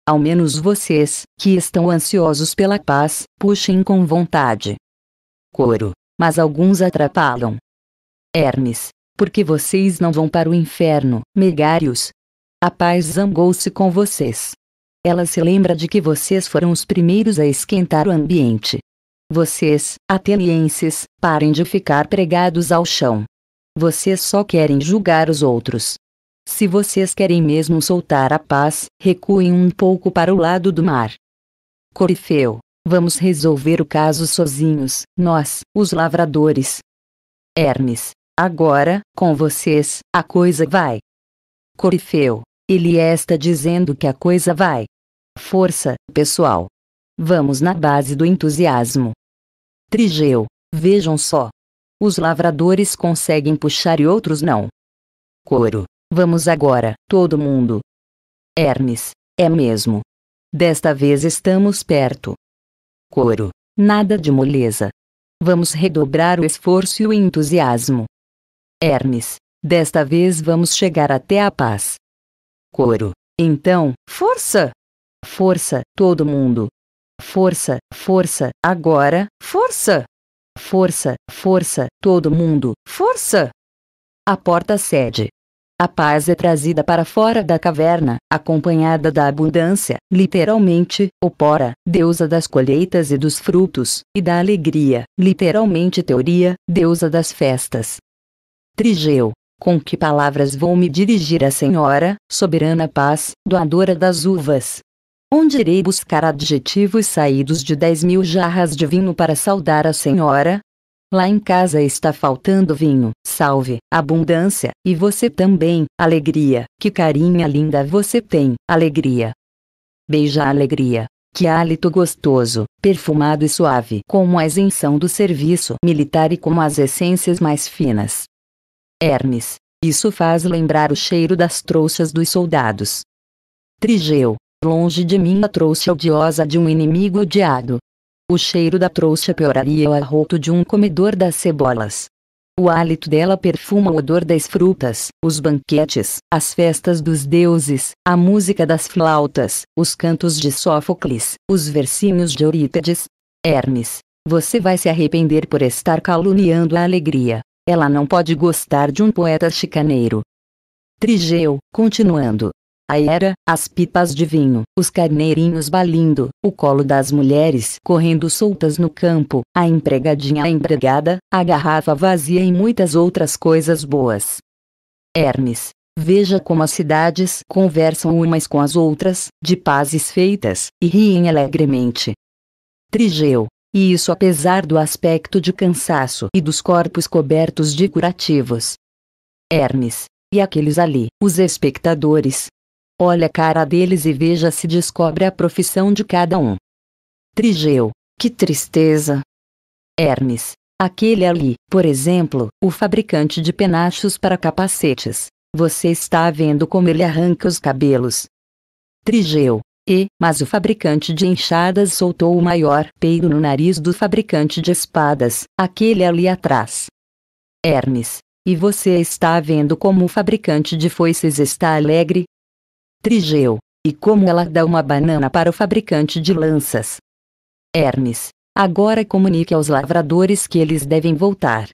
Ao menos vocês, que estão ansiosos pela paz, puxem com vontade. Coro, mas alguns atrapalham. Hermes, porque vocês não vão para o inferno, megários, a paz zangou-se com vocês. Ela se lembra de que vocês foram os primeiros a esquentar o ambiente. Vocês, atenienses, parem de ficar pregados ao chão. Vocês só querem julgar os outros. Se vocês querem mesmo soltar a paz, recuem um pouco para o lado do mar. Corifeu, vamos resolver o caso sozinhos, nós, os lavradores. Hermes, agora, com vocês, a coisa vai. Corifeu, ele é está dizendo que a coisa vai. Força, pessoal. Vamos na base do entusiasmo. Trigeu, vejam só. Os lavradores conseguem puxar e outros não. Coro, vamos agora, todo mundo. Hermes, é mesmo. Desta vez estamos perto. Coro, nada de moleza. Vamos redobrar o esforço e o entusiasmo. Hermes, desta vez vamos chegar até a paz. Coro. Então, força! Força, todo mundo! Força, força, agora, força! Força, força, todo mundo, força! A porta cede. A paz é trazida para fora da caverna, acompanhada da abundância, literalmente, Opora, deusa das colheitas e dos frutos, e da alegria, literalmente Teoria, deusa das festas. Trigeu, com que palavras vou me dirigir à Senhora, soberana paz, doadora das uvas? Onde irei buscar adjetivos saídos de dez mil jarras de vinho para saudar a Senhora? Lá em casa está faltando vinho, salve, abundância, e você também, alegria, que carinha linda você tem, alegria. Beija a alegria, que hálito gostoso, perfumado e suave, como a isenção do serviço militar e como as essências mais finas. Hermes, isso faz lembrar o cheiro das trouxas dos soldados. Trigeu, longe de mim a trouxa odiosa de um inimigo odiado. O cheiro da trouxa pioraria o arroto de um comedor das cebolas. O hálito dela perfuma o odor das frutas, os banquetes, as festas dos deuses, a música das flautas, os cantos de Sófocles, os versinhos de Eurípedes. Hermes, você vai se arrepender por estar caluniando a alegria. Ela não pode gostar de um poeta chicaneiro. Trigeu, continuando. A era, as pipas de vinho, os carneirinhos balindo, o colo das mulheres correndo soltas no campo, a empregadinha empregada, a garrafa vazia e muitas outras coisas boas. Hermes. Veja como as cidades conversam umas com as outras, de pazes feitas, e riem alegremente. Trigeu, e isso apesar do aspecto de cansaço e dos corpos cobertos de curativos. Hermes, e aqueles ali, os espectadores. Olha a cara deles e veja se descobre a profissão de cada um. Trigeu, que tristeza. Hermes, aquele ali, por exemplo, o fabricante de penachos para capacetes. Você está vendo como ele arranca os cabelos. Trigeu, e, mas o fabricante de enxadas soltou o maior peido no nariz do fabricante de espadas, aquele ali atrás. Hermes, e você está vendo como o fabricante de foices está alegre? Trigeu, e como ela dá uma banana para o fabricante de lanças. Hermes, agora comunique aos lavradores que eles devem voltar.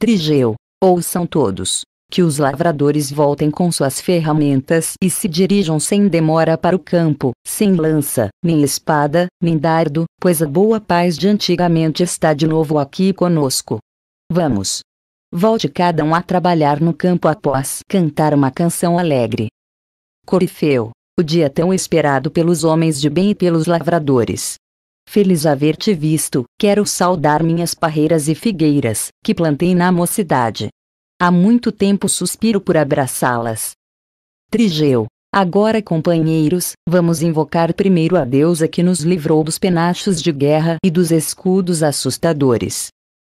Trigeu, ouçam todos, que os lavradores voltem com suas ferramentas e se dirijam sem demora para o campo, sem lança, nem espada, nem dardo, pois a boa paz de antigamente está de novo aqui conosco. Vamos! Volte cada um a trabalhar no campo após cantar uma canção alegre. Corifeu, o dia tão esperado pelos homens de bem e pelos lavradores. Feliz haver te visto, quero saudar minhas parreiras e figueiras, que plantei na mocidade. Há muito tempo suspiro por abraçá-las. Trigeu. Agora, companheiros, vamos invocar primeiro a deusa que nos livrou dos penachos de guerra e dos escudos assustadores.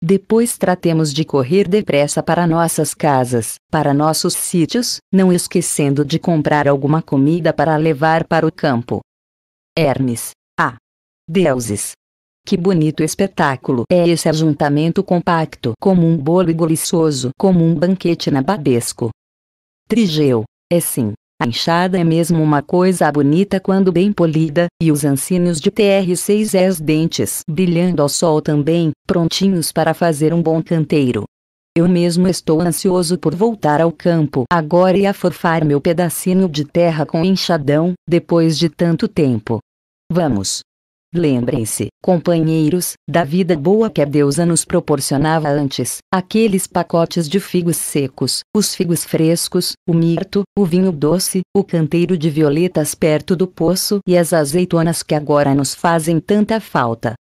Depois tratemos de correr depressa para nossas casas, para nossos sítios, não esquecendo de comprar alguma comida para levar para o campo. Hermes. Ah! Deuses, que bonito espetáculo é esse ajuntamento compacto, como um bolo goliçoso, como um banquete nababesco. Trigeu. É sim. A enxada é mesmo uma coisa bonita quando bem polida, e os ancinhos de TR6 es é dentes brilhando ao sol também, prontinhos para fazer um bom canteiro. Eu mesmo estou ansioso por voltar ao campo agora e afofar meu pedacinho de terra com enxadão, depois de tanto tempo. Vamos! Lembrem-se, companheiros, da vida boa que a deusa nos proporcionava antes, aqueles pacotes de figos secos, os figos frescos, o mirto, o vinho doce, o canteiro de violetas perto do poço e as azeitonas que agora nos fazem tanta falta.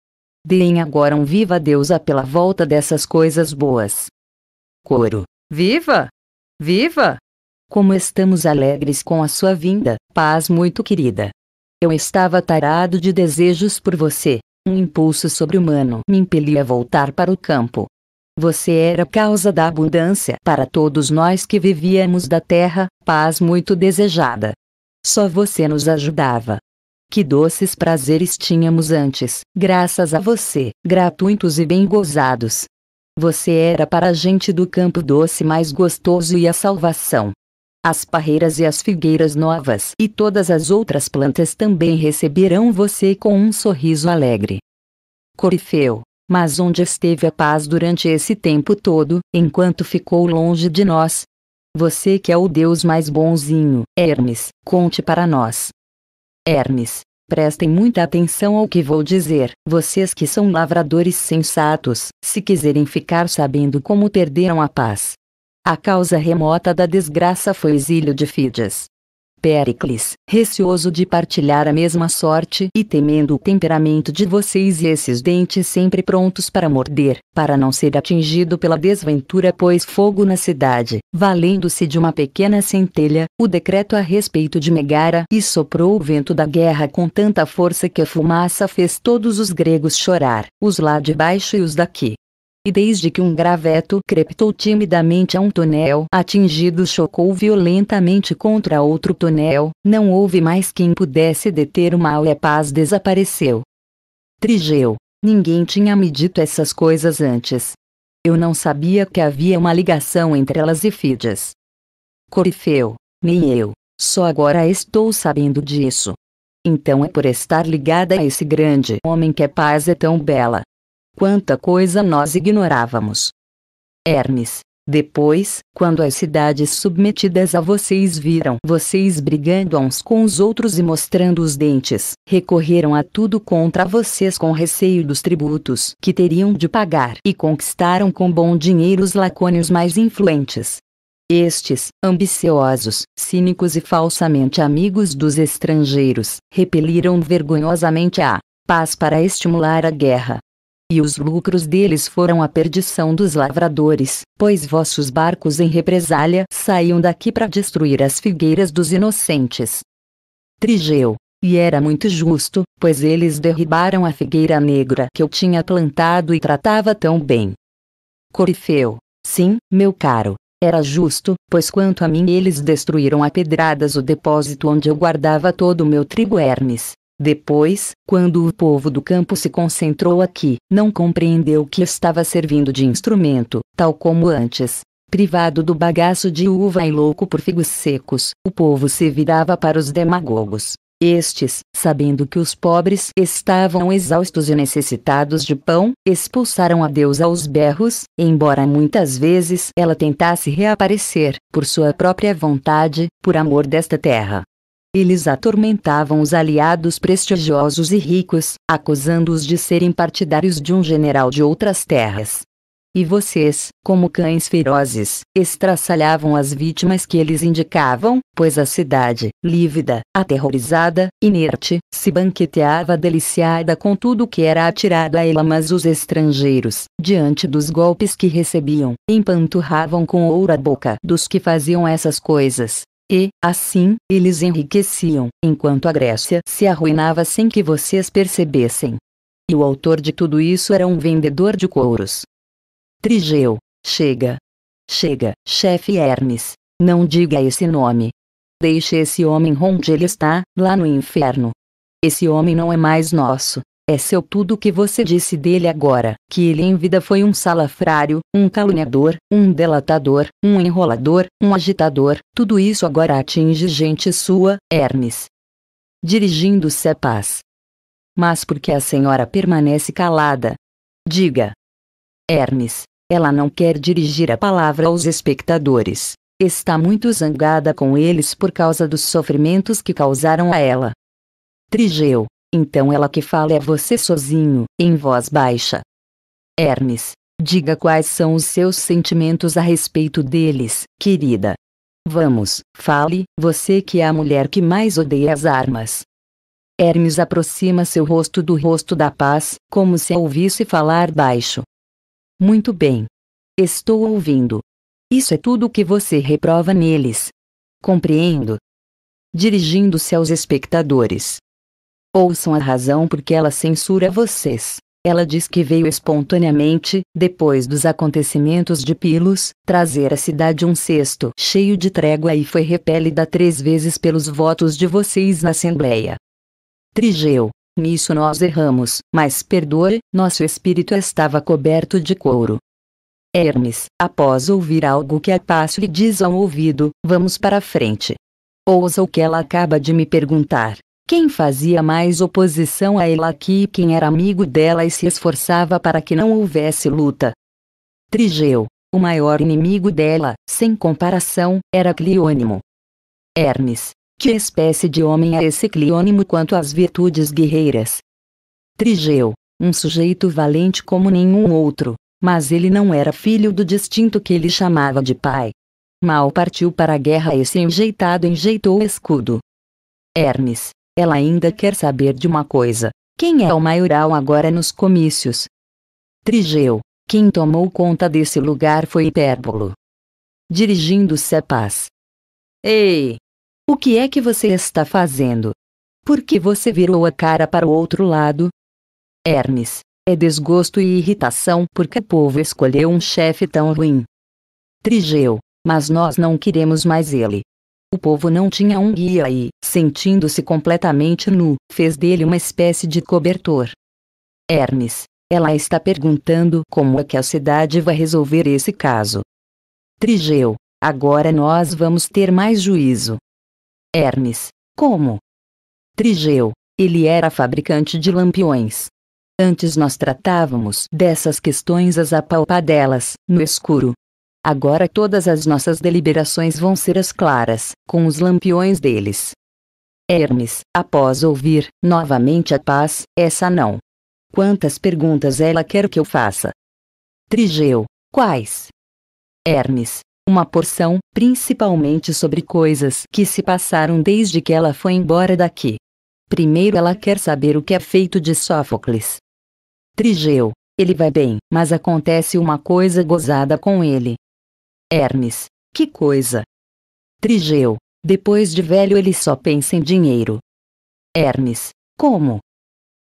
Deem agora um viva a deusa pela volta dessas coisas boas. Coro. Viva! Viva! Como estamos alegres com a sua vinda, paz muito querida. Eu estava tarado de desejos por você. Um impulso sobre-humano me impelia a voltar para o campo. Você era a causa da abundância para todos nós que vivíamos da terra, paz muito desejada. Só você nos ajudava. Que doces prazeres tínhamos antes, graças a você, gratuitos e bem gozados. Você era para a gente do campo doce mais gostoso e a salvação as parreiras e as figueiras novas e todas as outras plantas também receberão você com um sorriso alegre. Corifeu, mas onde esteve a paz durante esse tempo todo, enquanto ficou longe de nós? Você que é o Deus mais bonzinho, Hermes, conte para nós. Hermes, Prestem muita atenção ao que vou dizer, vocês que são lavradores sensatos, se quiserem ficar sabendo como perderam a paz, a causa remota da desgraça foi o exílio de Fídias. Pericles, receoso de partilhar a mesma sorte e temendo o temperamento de vocês e esses dentes sempre prontos para morder, para não ser atingido pela desventura, pôs fogo na cidade, valendo-se de uma pequena centelha, o decreto a respeito de Megara e soprou o vento da guerra com tanta força que a fumaça fez todos os gregos chorar, os lá de baixo e os daqui e desde que um graveto creptou timidamente a um tonel atingido chocou violentamente contra outro tonel, não houve mais quem pudesse deter o mal e a paz desapareceu. Trigeu. Ninguém tinha me dito essas coisas antes. Eu não sabia que havia uma ligação entre elas e Fides. Corifeu. Nem eu. Só agora estou sabendo disso. Então é por estar ligada a esse grande homem que a paz é tão bela. Quanta coisa nós ignorávamos. Hermes. Depois, quando as cidades submetidas a vocês viram vocês brigando uns com os outros e mostrando os dentes, recorreram a tudo contra vocês com receio dos tributos que teriam de pagar e conquistaram com bom dinheiro os lacônios mais influentes. Estes, ambiciosos, cínicos e falsamente amigos dos estrangeiros, repeliram vergonhosamente a paz para estimular a guerra, e os lucros deles foram a perdição dos lavradores, pois vossos barcos em represália saíam daqui para destruir as figueiras dos inocentes. Trigeu. E era muito justo, pois eles derribaram a figueira negra que eu tinha plantado e tratava tão bem. Corifeu. Sim, meu caro. Era justo, pois quanto a mim eles destruíram a pedradas o depósito onde eu guardava todo o meu trigo Hermes, depois, quando o povo do campo se concentrou aqui, não compreendeu que estava servindo de instrumento, tal como antes. Privado do bagaço de uva e louco por figos secos, o povo se virava para os demagogos. Estes, sabendo que os pobres estavam exaustos e necessitados de pão, expulsaram a Deus aos berros, embora muitas vezes ela tentasse reaparecer, por sua própria vontade, por amor desta terra. Eles atormentavam os aliados prestigiosos e ricos, acusando-os de serem partidários de um general de outras terras. E vocês, como cães ferozes, estraçalhavam as vítimas que eles indicavam, pois a cidade, lívida, aterrorizada, inerte, se banqueteava deliciada com tudo que era atirado a ela, mas os estrangeiros, diante dos golpes que recebiam, empanturravam com ouro a boca dos que faziam essas coisas, e, assim, eles enriqueciam, enquanto a Grécia se arruinava sem que vocês percebessem. E o autor de tudo isso era um vendedor de couros. Trigeu, chega. Chega, chefe Hermes. Não diga esse nome. Deixe esse homem onde ele está, lá no inferno. Esse homem não é mais nosso. É seu tudo o que você disse dele agora, que ele em vida foi um salafrário, um caluniador, um delatador, um enrolador, um agitador, tudo isso agora atinge gente sua, Hermes. Dirigindo-se a paz. Mas por que a senhora permanece calada? Diga. Hermes, ela não quer dirigir a palavra aos espectadores. Está muito zangada com eles por causa dos sofrimentos que causaram a ela. Trigeu, então ela que fala é você sozinho, em voz baixa. Hermes, diga quais são os seus sentimentos a respeito deles, querida. Vamos, fale, você que é a mulher que mais odeia as armas. Hermes aproxima seu rosto do rosto da paz, como se a ouvisse falar baixo. Muito bem. Estou ouvindo. Isso é tudo o que você reprova neles. Compreendo. Dirigindo-se aos espectadores, Ouçam a razão porque ela censura vocês. Ela diz que veio espontaneamente, depois dos acontecimentos de Pilos, trazer à cidade um cesto cheio de trégua e foi repelida três vezes pelos votos de vocês na Assembleia. Trigeu. Nisso nós erramos, mas perdoe, nosso espírito estava coberto de couro. Hermes, após ouvir algo que Apácio é lhe diz ao ouvido, vamos para a frente. Ouça o que ela acaba de me perguntar. Quem fazia mais oposição a ela e quem era amigo dela e se esforçava para que não houvesse luta. Trigeu, o maior inimigo dela, sem comparação, era Cliônimo. Hermes, que espécie de homem é esse Cliônimo quanto às virtudes guerreiras? Trigeu, um sujeito valente como nenhum outro, mas ele não era filho do distinto que ele chamava de pai. Mal partiu para a guerra esse enjeitado enjeitou o escudo. Hermes, ela ainda quer saber de uma coisa: quem é o maioral agora nos comícios? Trigeu. Quem tomou conta desse lugar foi Hipérbolo. Dirigindo-se a Paz. Ei! O que é que você está fazendo? Por que você virou a cara para o outro lado? Hermes, é desgosto e irritação porque o povo escolheu um chefe tão ruim. Trigeu, mas nós não queremos mais ele. O povo não tinha um guia e, sentindo-se completamente nu, fez dele uma espécie de cobertor. Hermes, ela está perguntando como é que a cidade vai resolver esse caso. Trigeu, agora nós vamos ter mais juízo. Hermes, como? Trigeu, ele era fabricante de lampiões. Antes nós tratávamos dessas questões às apalpadelas, no escuro, Agora todas as nossas deliberações vão ser as claras, com os lampiões deles. Hermes, após ouvir, novamente a paz, essa não. Quantas perguntas ela quer que eu faça? Trigeu, quais? Hermes, uma porção, principalmente sobre coisas que se passaram desde que ela foi embora daqui. Primeiro ela quer saber o que é feito de Sófocles. Trigeu, ele vai bem, mas acontece uma coisa gozada com ele, Hermes, que coisa! Trigeu, depois de velho ele só pensa em dinheiro. Hermes, como?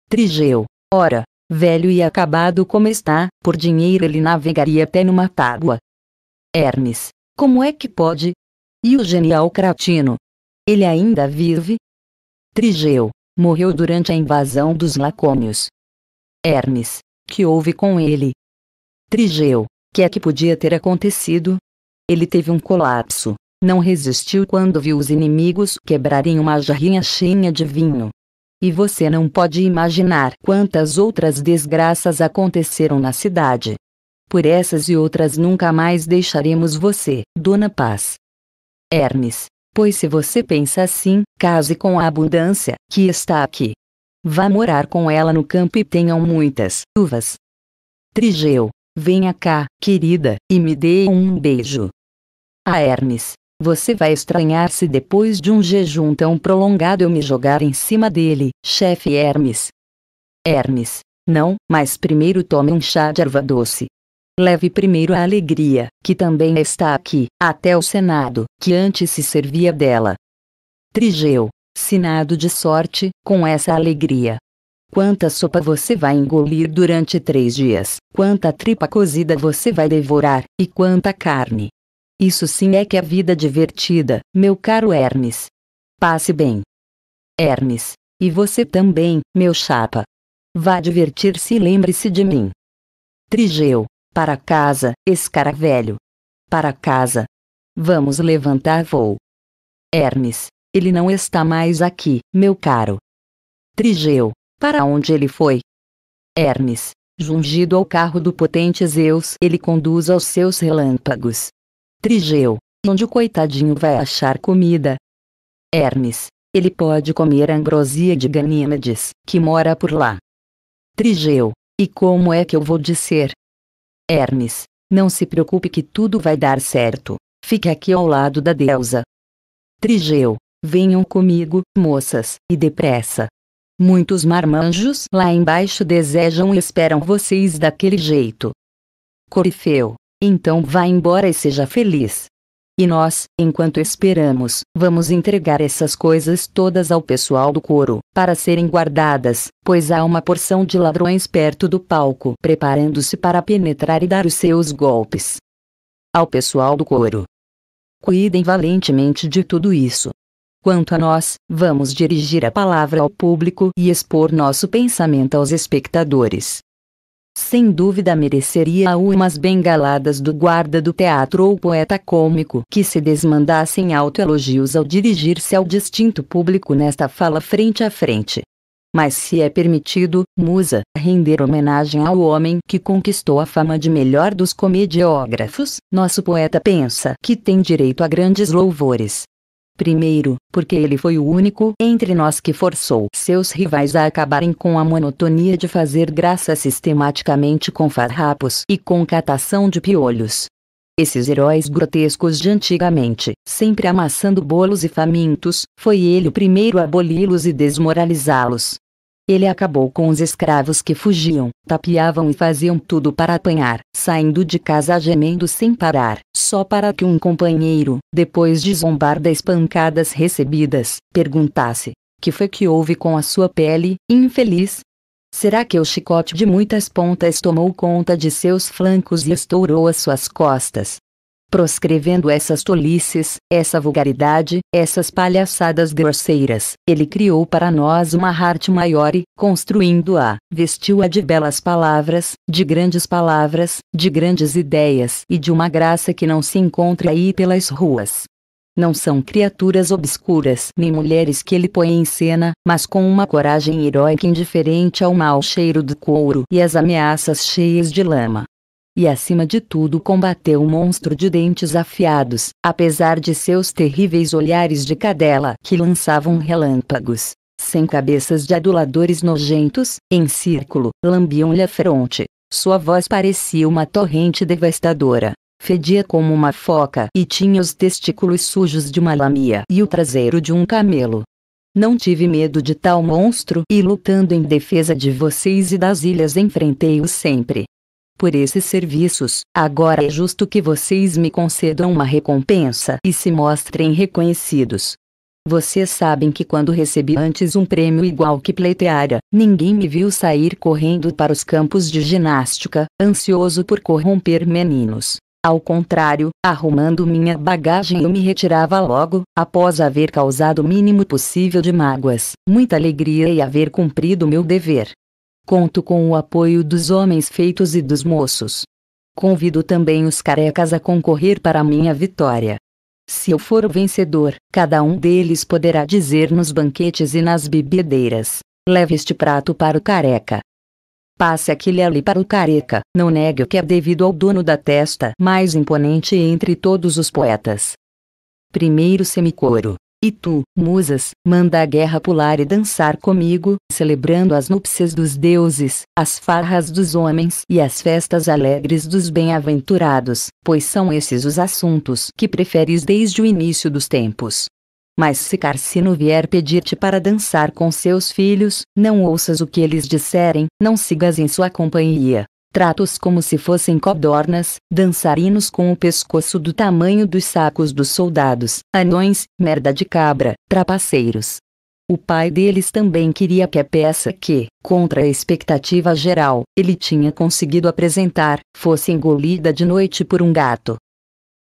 Trigeu, ora, velho e acabado como está, por dinheiro ele navegaria até numa tábua. Hermes, como é que pode? E o genial Cratino? Ele ainda vive? Trigeu, morreu durante a invasão dos Lacônios. Hermes, que houve com ele? Trigeu, que é que podia ter acontecido? Ele teve um colapso. Não resistiu quando viu os inimigos quebrarem uma jarrinha cheia de vinho. E você não pode imaginar quantas outras desgraças aconteceram na cidade. Por essas e outras nunca mais deixaremos você, Dona Paz. Hermes. Pois se você pensa assim, case com a abundância que está aqui. Vá morar com ela no campo e tenham muitas uvas. Trigeu. Venha cá, querida, e me dê um beijo. A ah, Hermes, você vai estranhar se depois de um jejum tão prolongado eu me jogar em cima dele, chefe Hermes. Hermes, não, mas primeiro tome um chá de erva doce. Leve primeiro a alegria, que também está aqui, até o Senado, que antes se servia dela. Trigeu, sinado de sorte, com essa alegria, Quanta sopa você vai engolir durante três dias, quanta tripa cozida você vai devorar, e quanta carne. Isso sim é que é vida divertida, meu caro Hermes. Passe bem. Hermes. E você também, meu chapa. Vá divertir-se e lembre-se de mim. Trigeu. Para casa, escaravelho. Para casa. Vamos levantar voo. Hermes. Ele não está mais aqui, meu caro. Trigeu. Para onde ele foi? Hermes, jungido ao carro do potente Zeus, ele conduz aos seus relâmpagos. Trigeu, onde o coitadinho vai achar comida? Hermes, ele pode comer a ambrosia de Ganímedes, que mora por lá. Trigeu, e como é que eu vou dizer? Hermes, não se preocupe que tudo vai dar certo. Fique aqui ao lado da deusa. Trigeu, venham comigo, moças, e depressa, Muitos marmanjos lá embaixo desejam e esperam vocês daquele jeito. Corifeu. Então vá embora e seja feliz. E nós, enquanto esperamos, vamos entregar essas coisas todas ao pessoal do coro, para serem guardadas, pois há uma porção de ladrões perto do palco preparando-se para penetrar e dar os seus golpes. Ao pessoal do coro. Cuidem valentemente de tudo isso. Quanto a nós, vamos dirigir a palavra ao público e expor nosso pensamento aos espectadores. Sem dúvida mereceria umas bengaladas do guarda do teatro ou poeta cômico que se desmandassem autoelogios ao dirigir-se ao distinto público nesta fala frente a frente. Mas se é permitido, musa, render homenagem ao homem que conquistou a fama de melhor dos comediógrafos, nosso poeta pensa que tem direito a grandes louvores. Primeiro, porque ele foi o único entre nós que forçou seus rivais a acabarem com a monotonia de fazer graça sistematicamente com farrapos e com catação de piolhos. Esses heróis grotescos de antigamente, sempre amassando bolos e famintos, foi ele o primeiro a aboli-los e desmoralizá-los, ele acabou com os escravos que fugiam, tapeavam e faziam tudo para apanhar, saindo de casa gemendo sem parar, só para que um companheiro, depois de zombar das pancadas recebidas, perguntasse: Que foi que houve com a sua pele, infeliz? Será que o chicote de muitas pontas tomou conta de seus flancos e estourou as suas costas, proscrevendo essas tolices, essa vulgaridade, essas palhaçadas grosseiras. Ele criou para nós uma arte maior e, construindo-a, vestiu-a de belas palavras, de grandes palavras, de grandes ideias e de uma graça que não se encontra aí pelas ruas. Não são criaturas obscuras nem mulheres que ele põe em cena, mas com uma coragem heróica indiferente ao mau cheiro do couro e às ameaças cheias de lama e acima de tudo combateu o um monstro de dentes afiados, apesar de seus terríveis olhares de cadela que lançavam relâmpagos. Sem cabeças de aduladores nojentos, em círculo, lambiam-lhe a fronte. Sua voz parecia uma torrente devastadora. Fedia como uma foca e tinha os testículos sujos de uma lamia e o traseiro de um camelo. Não tive medo de tal monstro e lutando em defesa de vocês e das ilhas enfrentei-o sempre por esses serviços. Agora é justo que vocês me concedam uma recompensa e se mostrem reconhecidos. Vocês sabem que quando recebi antes um prêmio igual que pleiteara, ninguém me viu sair correndo para os campos de ginástica, ansioso por corromper meninos. Ao contrário, arrumando minha bagagem eu me retirava logo, após haver causado o mínimo possível de mágoas, muita alegria e haver cumprido meu dever. Conto com o apoio dos homens feitos e dos moços. Convido também os carecas a concorrer para a minha vitória. Se eu for o vencedor, cada um deles poderá dizer nos banquetes e nas bebedeiras: leve este prato para o careca. Passe aquele ali para o careca, não negue o que é devido ao dono da testa mais imponente entre todos os poetas. Primeiro semicoro. E tu, musas, manda a guerra pular e dançar comigo, celebrando as núpcias dos deuses, as farras dos homens e as festas alegres dos bem-aventurados, pois são esses os assuntos que preferes desde o início dos tempos. Mas se Carcino vier pedir-te para dançar com seus filhos, não ouças o que eles disserem, não sigas em sua companhia, Trata-os como se fossem codornas, dançarinos com o pescoço do tamanho dos sacos dos soldados, anões, merda de cabra, trapaceiros. O pai deles também queria que a peça que, contra a expectativa geral, ele tinha conseguido apresentar, fosse engolida de noite por um gato.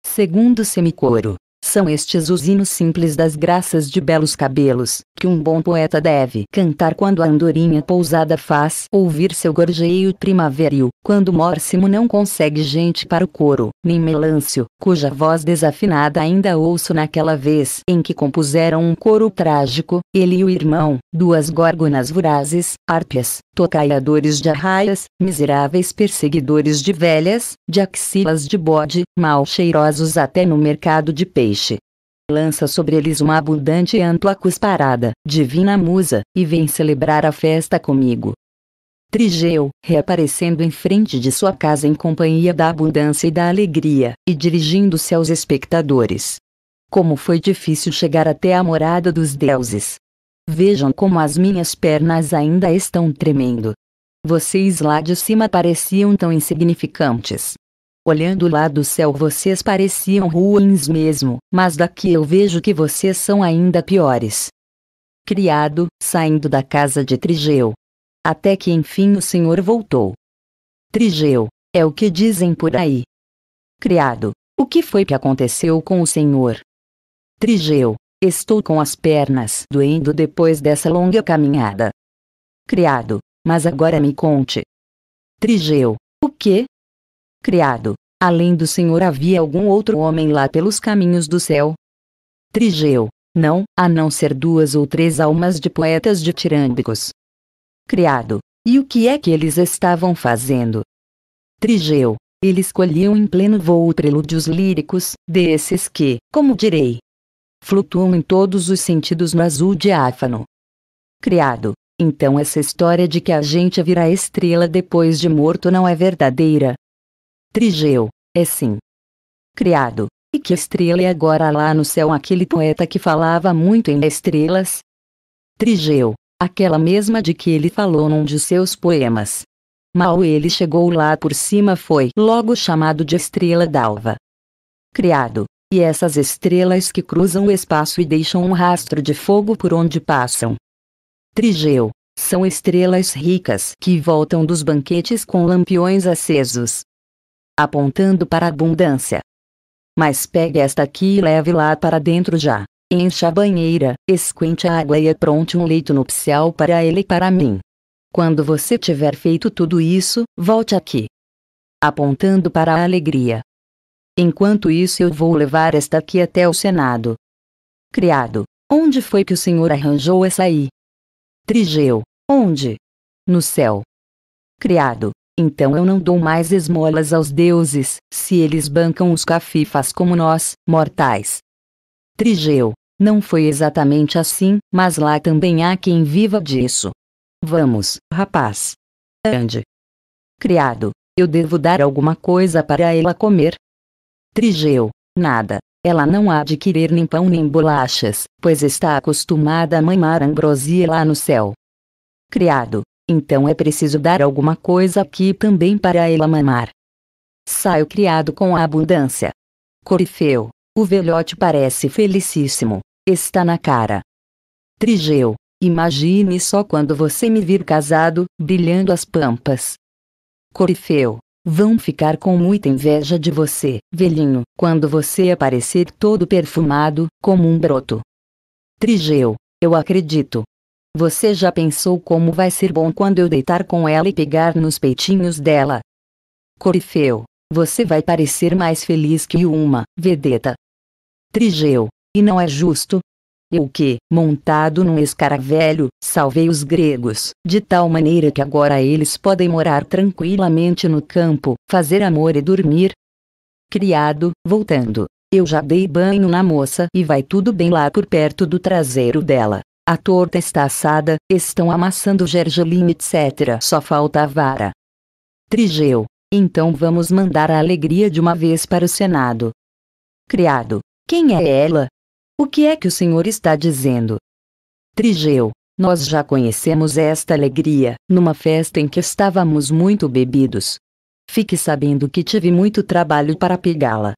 Segundo semicoro são estes os hinos simples das graças de belos cabelos, que um bom poeta deve cantar quando a andorinha pousada faz ouvir seu gorjeio primaveril, quando Mórsimo não consegue gente para o coro, nem Melâncio, cuja voz desafinada ainda ouço naquela vez em que compuseram um coro trágico, ele e o irmão, duas górgonas vorazes, árpias, tocaiadores de arraias, miseráveis perseguidores de velhas, de axilas de bode, mal cheirosos até no mercado de peixe peixe. Lança sobre eles uma abundante e ampla cusparada, divina musa, e vem celebrar a festa comigo. Trigeu, reaparecendo em frente de sua casa em companhia da abundância e da alegria, e dirigindo-se aos espectadores. Como foi difícil chegar até a morada dos deuses. Vejam como as minhas pernas ainda estão tremendo. Vocês lá de cima pareciam tão insignificantes. Olhando lá do céu vocês pareciam ruins mesmo, mas daqui eu vejo que vocês são ainda piores. Criado, saindo da casa de Trigeu. Até que enfim o senhor voltou. Trigeu, é o que dizem por aí. Criado, o que foi que aconteceu com o senhor? Trigeu, estou com as pernas doendo depois dessa longa caminhada. Criado, mas agora me conte. Trigeu, o que? criado. Além do Senhor havia algum outro homem lá pelos caminhos do céu? Trigeu, não, a não ser duas ou três almas de poetas de tirâmbicos. Criado, e o que é que eles estavam fazendo? Trigeu, eles colhiam em pleno voo prelúdios líricos, desses que, como direi, flutuam em todos os sentidos no azul diáfano. Criado, então essa história de que a gente vira estrela depois de morto não é verdadeira, Trigeu, é sim. Criado. E que estrela é agora lá no céu aquele poeta que falava muito em estrelas? Trigeu, aquela mesma de que ele falou num de seus poemas. Mal ele chegou lá por cima foi logo chamado de estrela d'alva. Criado. E essas estrelas que cruzam o espaço e deixam um rastro de fogo por onde passam. Trigeu. São estrelas ricas que voltam dos banquetes com lampiões acesos apontando para a abundância. Mas pegue esta aqui e leve lá para dentro já. Encha a banheira, esquente a água e apronte um leito nupcial para ele e para mim. Quando você tiver feito tudo isso, volte aqui. Apontando para a alegria. Enquanto isso, eu vou levar esta aqui até o Senado. Criado, onde foi que o senhor arranjou essa aí? Trigeu, onde? No céu. Criado, então eu não dou mais esmolas aos deuses, se eles bancam os cafifas como nós, mortais. Trigeu. Não foi exatamente assim, mas lá também há quem viva disso. Vamos, rapaz. Ande. Criado. Eu devo dar alguma coisa para ela comer? Trigeu. Nada. Ela não há de querer nem pão nem bolachas, pois está acostumada a mamar ambrosia lá no céu. Criado então é preciso dar alguma coisa aqui também para ela mamar. Saio criado com a abundância. Corifeu, o velhote parece felicíssimo, está na cara. Trigeu, imagine só quando você me vir casado, brilhando as pampas. Corifeu, vão ficar com muita inveja de você, velhinho, quando você aparecer todo perfumado, como um broto. Trigeu, eu acredito, você já pensou como vai ser bom quando eu deitar com ela e pegar nos peitinhos dela? Corifeu, você vai parecer mais feliz que uma vedeta. Trigeu, e não é justo? Eu que, montado num escaravelho, salvei os gregos, de tal maneira que agora eles podem morar tranquilamente no campo, fazer amor e dormir. Criado, voltando. Eu já dei banho na moça e vai tudo bem lá por perto do traseiro dela. A torta está assada, estão amassando gergelim etc. Só falta a vara. Trigeu. Então vamos mandar a alegria de uma vez para o Senado. Criado. Quem é ela? O que é que o senhor está dizendo? Trigeu. Nós já conhecemos esta alegria, numa festa em que estávamos muito bebidos. Fique sabendo que tive muito trabalho para pegá-la.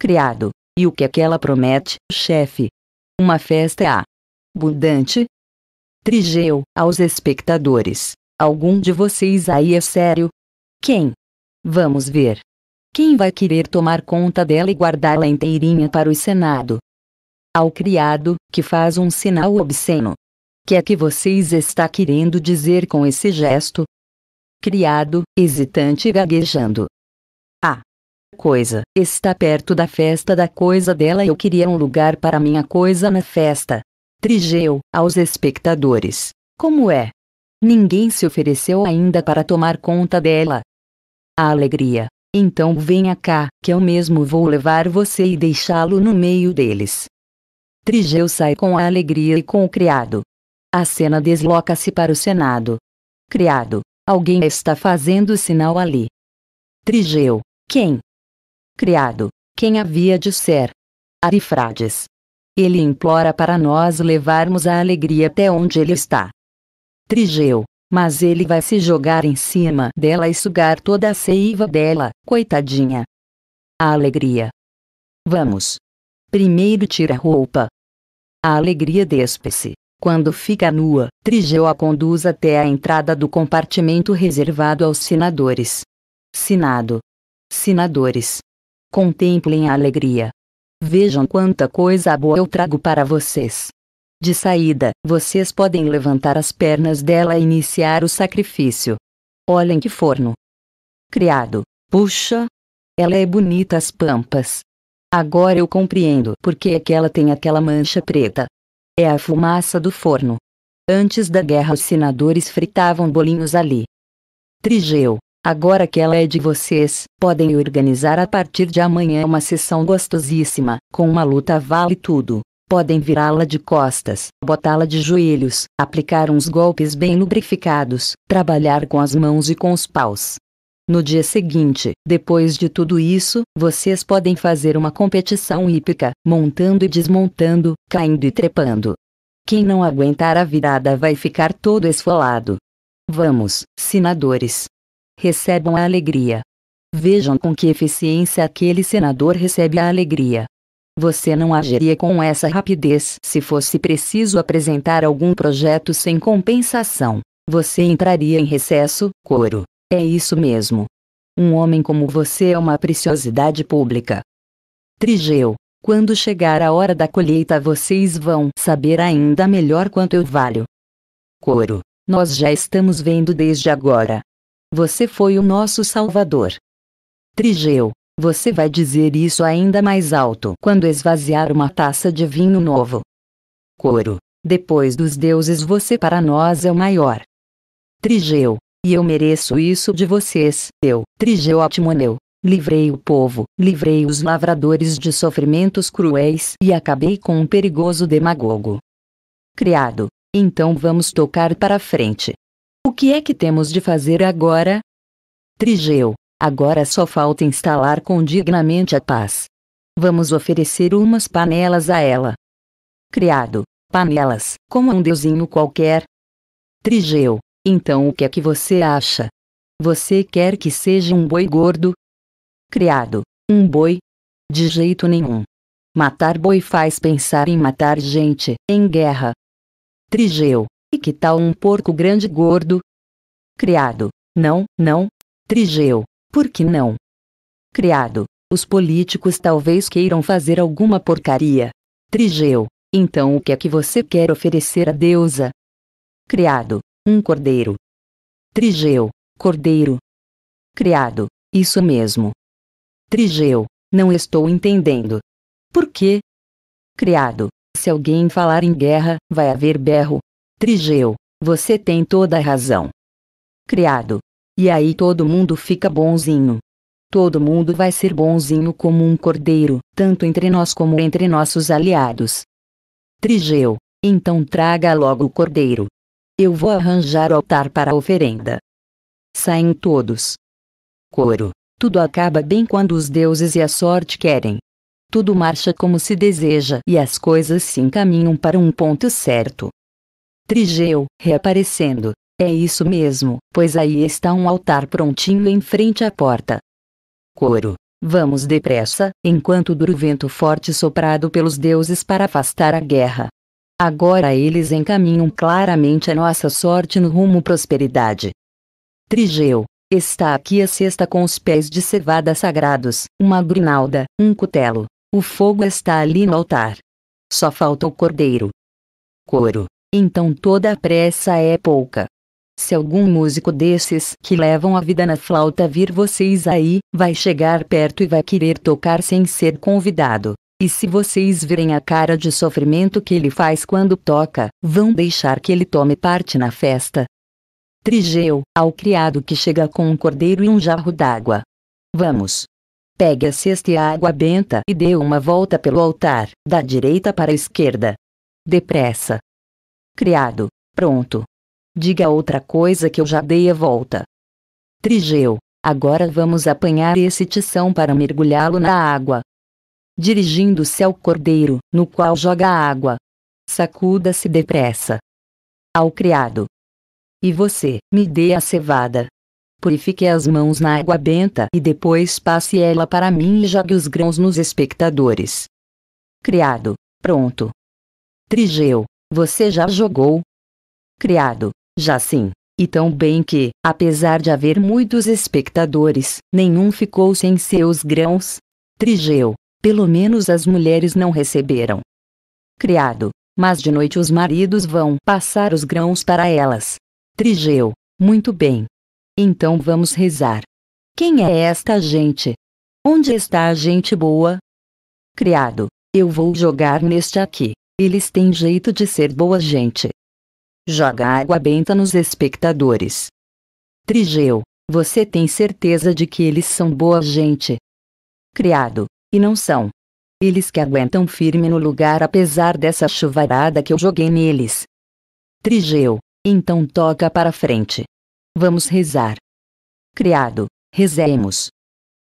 Criado. E o que é que ela promete, chefe? Uma festa a Budante, Trigeu, aos espectadores, algum de vocês aí é sério? Quem? Vamos ver. Quem vai querer tomar conta dela e guardá-la inteirinha para o Senado? Ao criado, que faz um sinal obsceno. Que é que vocês está querendo dizer com esse gesto? Criado, hesitante e gaguejando. Ah! Coisa, está perto da festa da coisa dela eu queria um lugar para minha coisa na festa. Trigeu, aos espectadores. Como é? Ninguém se ofereceu ainda para tomar conta dela. A alegria. Então venha cá, que eu mesmo vou levar você e deixá-lo no meio deles. Trigeu sai com a alegria e com o criado. A cena desloca-se para o Senado. Criado, alguém está fazendo sinal ali. Trigeu, quem? Criado, quem havia de ser? Arifrades, ele implora para nós levarmos a alegria até onde ele está. Trigeu. Mas ele vai se jogar em cima dela e sugar toda a seiva dela, coitadinha. A alegria. Vamos. Primeiro tira a roupa. A alegria despe-se. Quando fica nua, Trigeu a conduz até a entrada do compartimento reservado aos senadores. Sinado. Sinadores. Contemplem a alegria. Vejam quanta coisa boa eu trago para vocês. De saída, vocês podem levantar as pernas dela e iniciar o sacrifício. Olhem que forno. Criado. Puxa! Ela é bonita as pampas. Agora eu compreendo por que é que ela tem aquela mancha preta. É a fumaça do forno. Antes da guerra os senadores fritavam bolinhos ali. Trigeu, Agora que ela é de vocês, podem organizar a partir de amanhã uma sessão gostosíssima, com uma luta vale tudo. Podem virá-la de costas, botá-la de joelhos, aplicar uns golpes bem lubrificados, trabalhar com as mãos e com os paus. No dia seguinte, depois de tudo isso, vocês podem fazer uma competição hípica, montando e desmontando, caindo e trepando. Quem não aguentar a virada vai ficar todo esfolado. Vamos, sinadores, recebam a alegria. Vejam com que eficiência aquele senador recebe a alegria. Você não agiria com essa rapidez se fosse preciso apresentar algum projeto sem compensação. Você entraria em recesso, coro. É isso mesmo. Um homem como você é uma preciosidade pública. Trigeu, quando chegar a hora da colheita vocês vão saber ainda melhor quanto eu valho. Coro. nós já estamos vendo desde agora. Você foi o nosso Salvador. Trigeu, você vai dizer isso ainda mais alto quando esvaziar uma taça de vinho novo. Coro, depois dos deuses você para nós é o maior. Trigeu, e eu mereço isso de vocês, eu, Trigeu Atimoneu, Livrei o povo, livrei os lavradores de sofrimentos cruéis e acabei com um perigoso demagogo. Criado, então vamos tocar para frente. O que é que temos de fazer agora? Trigeu, agora só falta instalar condignamente a paz. Vamos oferecer umas panelas a ela. Criado, panelas, como um deusinho qualquer. Trigeu, então o que é que você acha? Você quer que seja um boi gordo? Criado, um boi? De jeito nenhum. Matar boi faz pensar em matar gente, em guerra. Trigeu, e que tal um porco grande gordo? Criado, não, não. Trigeu, por que não? Criado, os políticos talvez queiram fazer alguma porcaria. Trigeu, então o que é que você quer oferecer à deusa? Criado, um cordeiro. Trigeu, cordeiro. Criado, isso mesmo. Trigeu, não estou entendendo. Por quê? Criado, se alguém falar em guerra, vai haver berro, Trigeu, você tem toda a razão. Criado. E aí todo mundo fica bonzinho. Todo mundo vai ser bonzinho como um cordeiro, tanto entre nós como entre nossos aliados. Trigeu, então traga logo o cordeiro. Eu vou arranjar o altar para a oferenda. Saem todos. Coro. Tudo acaba bem quando os deuses e a sorte querem. Tudo marcha como se deseja e as coisas se encaminham para um ponto certo. Trigeu, reaparecendo. É isso mesmo, pois aí está um altar prontinho em frente à porta. Coro. Vamos depressa, enquanto dura o vento forte soprado pelos deuses para afastar a guerra. Agora eles encaminham claramente a nossa sorte no rumo prosperidade. Trigeu. Está aqui a cesta com os pés de cevada sagrados, uma grinalda, um cutelo. O fogo está ali no altar. Só falta o cordeiro. Coro então toda a pressa é pouca. Se algum músico desses que levam a vida na flauta vir vocês aí, vai chegar perto e vai querer tocar sem ser convidado. E se vocês virem a cara de sofrimento que ele faz quando toca, vão deixar que ele tome parte na festa. Trigeu, ao criado que chega com um cordeiro e um jarro d'água. Vamos. Pegue a cesta e a água benta e dê uma volta pelo altar, da direita para a esquerda. Depressa, criado, pronto. Diga outra coisa que eu já dei a volta. Trigeu, agora vamos apanhar esse tição para mergulhá-lo na água. Dirigindo-se ao cordeiro, no qual joga água. Sacuda-se depressa. Ao criado. E você, me dê a cevada. Purifique as mãos na água benta e depois passe ela para mim e jogue os grãos nos espectadores. Criado. Pronto. Trigeu, você já jogou? Criado, já sim. E tão bem que, apesar de haver muitos espectadores, nenhum ficou sem seus grãos. Trigeu, pelo menos as mulheres não receberam. Criado, mas de noite os maridos vão passar os grãos para elas. Trigeu, muito bem. Então vamos rezar. Quem é esta gente? Onde está a gente boa? Criado, eu vou jogar neste aqui. Eles têm jeito de ser boa gente. Joga água benta nos espectadores. Trigeu, você tem certeza de que eles são boa gente? Criado, e não são. Eles que aguentam firme no lugar apesar dessa chuvarada que eu joguei neles. Trigeu, então toca para frente. Vamos rezar. Criado, rezemos.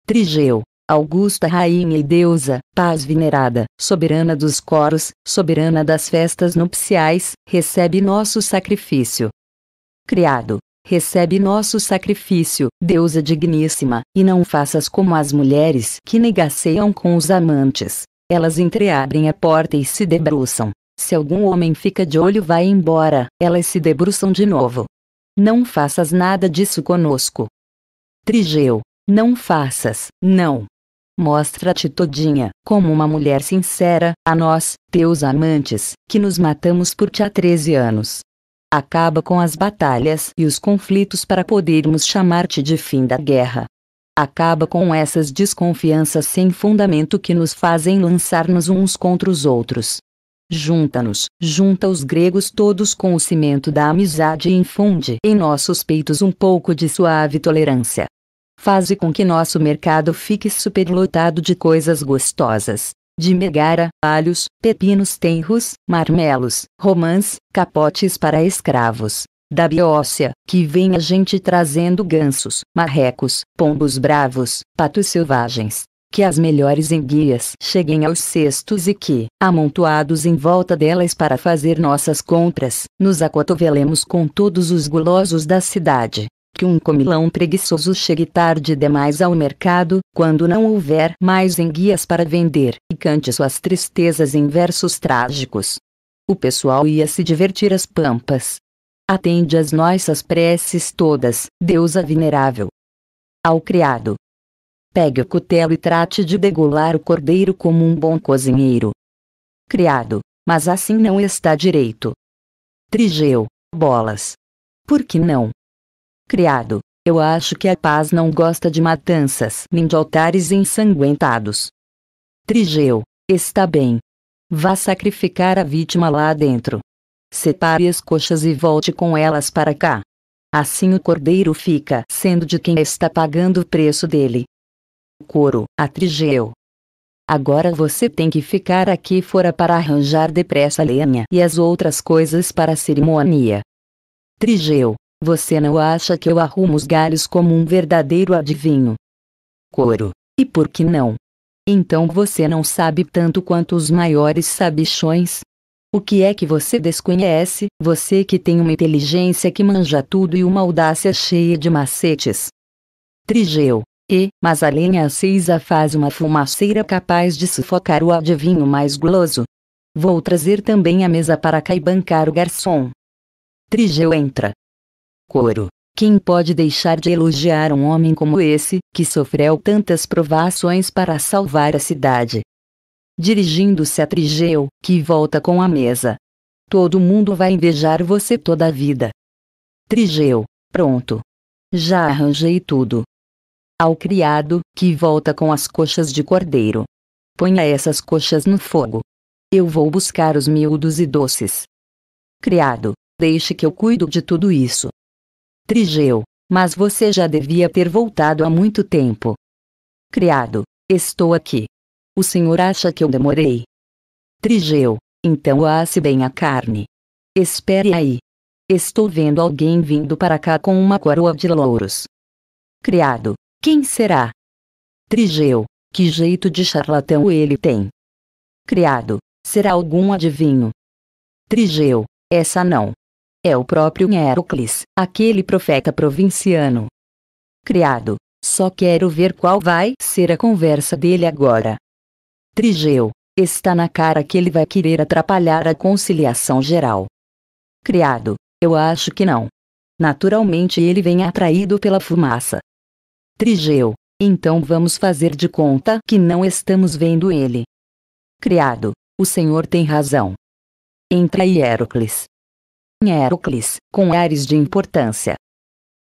Trigeu, augusta rainha e deusa, paz venerada, soberana dos coros, soberana das festas nupciais, recebe nosso sacrifício. Criado, recebe nosso sacrifício, deusa digníssima, e não faças como as mulheres que negaceiam com os amantes. Elas entreabrem a porta e se debruçam. Se algum homem fica de olho vai embora, elas se debruçam de novo. Não faças nada disso conosco. Trigeu, não faças, não, Mostra-te todinha, como uma mulher sincera, a nós, teus amantes, que nos matamos por ti há 13 anos. Acaba com as batalhas e os conflitos para podermos chamar-te de fim da guerra. Acaba com essas desconfianças sem fundamento que nos fazem lançar-nos uns contra os outros. Junta-nos, junta os gregos todos com o cimento da amizade e infunde em nossos peitos um pouco de suave tolerância, faze com que nosso mercado fique superlotado de coisas gostosas. De megara, alhos, pepinos tenros, marmelos, romãs, capotes para escravos. Da biócia, que vem a gente trazendo gansos, marrecos, pombos bravos, patos selvagens. Que as melhores enguias cheguem aos cestos e que, amontoados em volta delas para fazer nossas compras, nos acotovelemos com todos os gulosos da cidade que um comilão preguiçoso chegue tarde demais ao mercado, quando não houver mais enguias para vender, e cante suas tristezas em versos trágicos. O pessoal ia se divertir às pampas. Atende as nossas preces todas, deusa venerável. Ao criado. Pegue o cutelo e trate de degolar o cordeiro como um bom cozinheiro. Criado, mas assim não está direito. Trigeu, bolas. Por que não? Criado, eu acho que a paz não gosta de matanças nem de altares ensanguentados. Trigeu, está bem. Vá sacrificar a vítima lá dentro. Separe as coxas e volte com elas para cá. Assim o cordeiro fica sendo de quem está pagando o preço dele. Coro, a Trigeu. Agora você tem que ficar aqui fora para arranjar depressa a lenha e as outras coisas para a cerimônia. Trigeu, você não acha que eu arrumo os galhos como um verdadeiro adivinho? Coro. E por que não? Então você não sabe tanto quanto os maiores sabichões? O que é que você desconhece, você que tem uma inteligência que manja tudo e uma audácia cheia de macetes? Trigeu. E, mas a lenha acesa faz uma fumaceira capaz de sufocar o adivinho mais guloso. Vou trazer também a mesa para cá e bancar o garçom. Trigeu entra. Coro. Quem pode deixar de elogiar um homem como esse, que sofreu tantas provações para salvar a cidade? Dirigindo-se a Trigeu, que volta com a mesa. Todo mundo vai invejar você toda a vida. Trigeu. Pronto. Já arranjei tudo. Ao criado, que volta com as coxas de cordeiro. Ponha essas coxas no fogo. Eu vou buscar os miúdos e doces. Criado, deixe que eu cuido de tudo isso. Trigeu, mas você já devia ter voltado há muito tempo. Criado, estou aqui. O senhor acha que eu demorei? Trigeu, então asse bem a carne. Espere aí. Estou vendo alguém vindo para cá com uma coroa de louros. Criado, quem será? Trigeu, que jeito de charlatão ele tem? Criado, será algum adivinho? Trigeu, essa não é o próprio Hércules, aquele profeta provinciano. Criado, só quero ver qual vai ser a conversa dele agora. Trigeu, está na cara que ele vai querer atrapalhar a conciliação geral. Criado, eu acho que não. Naturalmente ele vem atraído pela fumaça. Trigeu, então vamos fazer de conta que não estamos vendo ele. Criado, o senhor tem razão. Entra Hierocles. Hércules, com ares de importância.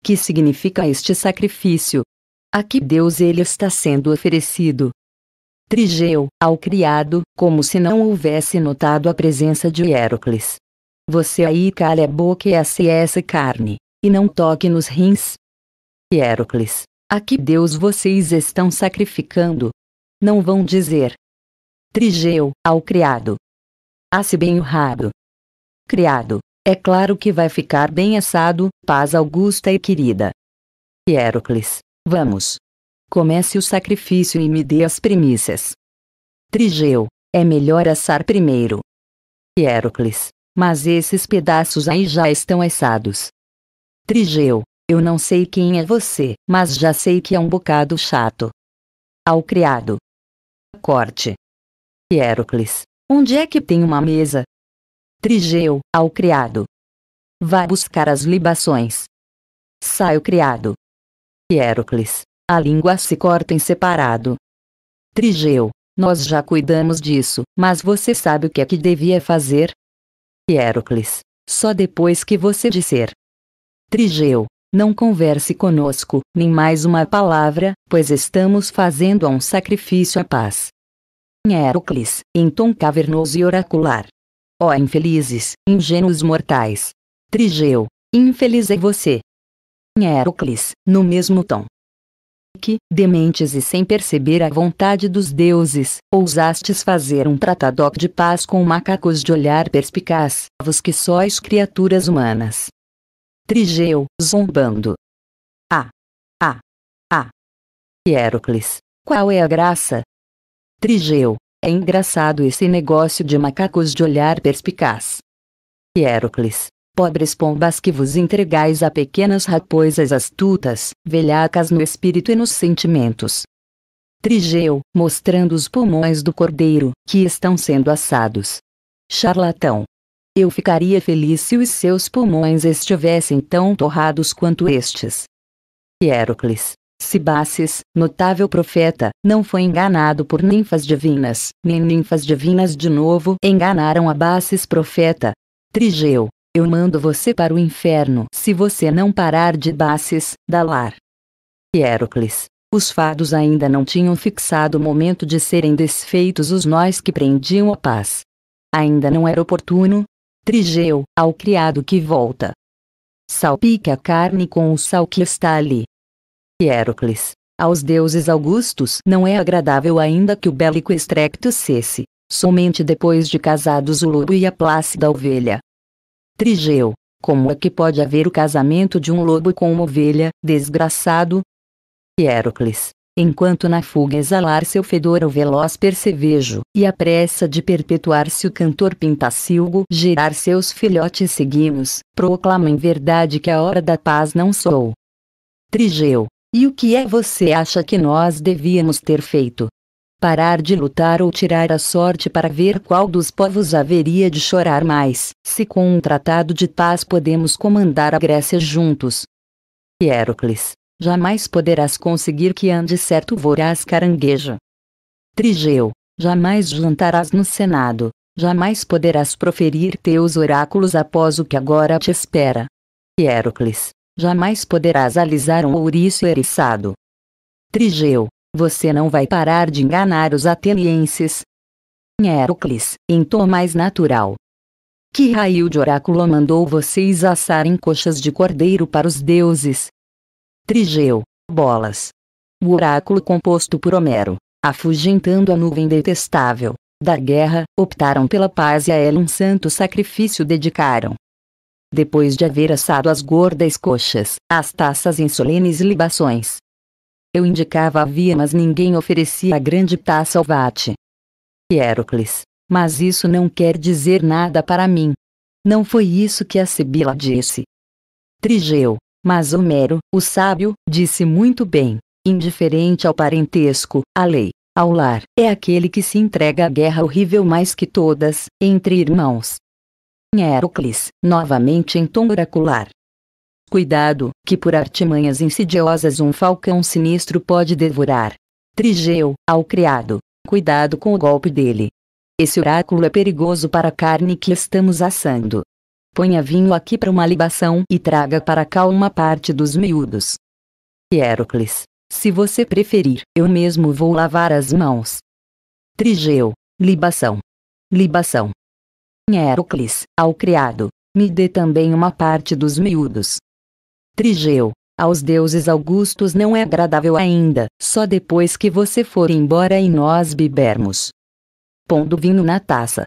Que significa este sacrifício? A que Deus ele está sendo oferecido? Trigeu, ao criado, como se não houvesse notado a presença de Hércules. Você aí cale a boca e essa carne, e não toque nos rins. Hércules, a que Deus vocês estão sacrificando? Não vão dizer. Trigeu, ao criado. Asse bem o rabo. Criado, é claro que vai ficar bem assado, paz augusta e querida. Hierocles, vamos. Comece o sacrifício e me dê as primícias. Trigeu, é melhor assar primeiro. Hierocles, mas esses pedaços aí já estão assados. Trigeu, eu não sei quem é você, mas já sei que é um bocado chato. Ao criado. Corte. Hierocles, onde é que tem uma mesa? Trigeu, ao criado. Vá buscar as libações. Sai o criado. Hierocles, a língua se corta em separado. Trigeu, nós já cuidamos disso, mas você sabe o que é que devia fazer? Hierocles, só depois que você disser. Trigeu, não converse conosco, nem mais uma palavra, pois estamos fazendo um sacrifício à paz. Hierocles, em tom cavernoso e oracular. Ó infelizes, ingênuos mortais! Trigeu, infeliz é você! Hércules, no mesmo tom. Que, dementes e sem perceber a vontade dos deuses, ousastes fazer um tratado de paz com macacos de olhar perspicaz, vos que sois criaturas humanas. Trigeu, zombando. Ah! Ah! Ah! Hércules, qual é a graça? Trigeu, é engraçado esse negócio de macacos de olhar perspicaz. Hierocles, pobres pombas que vos entregais a pequenas raposas astutas, velhacas no espírito e nos sentimentos. Trigeu, mostrando os pulmões do cordeiro, que estão sendo assados. Charlatão. Eu ficaria feliz se os seus pulmões estivessem tão torrados quanto estes. Hierocles. Sibaces, notável profeta, não foi enganado por ninfas divinas, nem ninfas divinas de novo enganaram Abaces profeta. Trigeu, eu mando você para o inferno se você não parar de Basses, dalar. Hierocles, os fados ainda não tinham fixado o momento de serem desfeitos os nós que prendiam a paz. Ainda não era oportuno. Trigeu, ao criado que volta. Salpique a carne com o sal que está ali, Hierocles. Aos deuses augustos não é agradável ainda que o bélico estrecto cesse, somente depois de casados o lobo e a plácida ovelha. Trigeu, como é que pode haver o casamento de um lobo com uma ovelha, desgraçado? Hierocles, enquanto na fuga exalar seu fedor o veloz percevejo, e a pressa de perpetuar-se o cantor pintacilgo gerar seus filhotes seguimos, proclama em verdade que a hora da paz não sou. Trigeu, e o que é você acha que nós devíamos ter feito? Parar de lutar ou tirar a sorte para ver qual dos povos haveria de chorar mais, se com um tratado de paz podemos comandar a Grécia juntos. Hierocles, jamais poderás conseguir que ande certo voraz caranguejo. Trigeu, jamais jantarás no Senado, jamais poderás proferir teus oráculos após o que agora te espera. Hierocles, jamais poderás alisar um ouriço eriçado. Trigeu, você não vai parar de enganar os atenienses. Hércules, em tom mais natural. Que raio de oráculo mandou vocês assarem coxas de cordeiro para os deuses? Trigeu, bolas. O oráculo composto por Homero, afugentando a nuvem detestável, da guerra, optaram pela paz e a ela um santo sacrifício dedicaram, depois de haver assado as gordas coxas, as taças em solenes libações. Eu indicava a via mas ninguém oferecia a grande taça ao vate. Hierocles, mas isso não quer dizer nada para mim. Não foi isso que a Sibila disse. Trigeu, mas Homero, o sábio, disse muito bem, indiferente ao parentesco, à lei, ao lar, é aquele que se entrega à guerra horrível mais que todas, entre irmãos, Hércules, novamente em tom oracular. Cuidado, que por artimanhas insidiosas um falcão sinistro pode devorar. Trigeu, ao criado, cuidado com o golpe dele. Esse oráculo é perigoso para a carne que estamos assando. Ponha vinho aqui para uma libação e traga para cá uma parte dos miúdos. Hércules, se você preferir, eu mesmo vou lavar as mãos. Trigeu, libação. Libação. Hércules, ao criado, me dê também uma parte dos miúdos. Trigeu, aos deuses augustos não é agradável ainda, só depois que você for embora e nós bebermos. Pondo vinho na taça.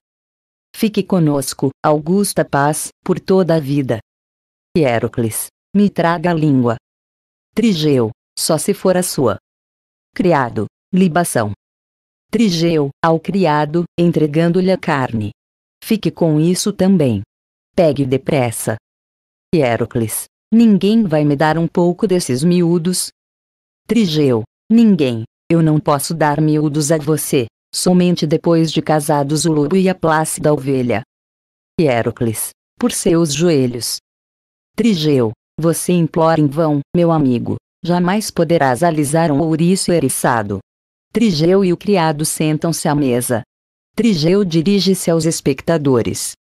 Fique conosco, Augusta Paz, por toda a vida. Hierocles, me traga a língua. Trigeu, só se for a sua. Criado, libação. Trigeu, ao criado, entregando-lhe a carne. Fique com isso também. Pegue depressa. Hierocles, ninguém vai me dar um pouco desses miúdos. Trigeu, ninguém, eu não posso dar miúdos a você, somente depois de casados o lobo e a plácida ovelha. Hierocles, por seus joelhos. Trigeu, você implora em vão, meu amigo, jamais poderás alisar um ouriço eriçado. Trigeu e o criado sentam-se à mesa, Trigeu dirige-se aos espectadores.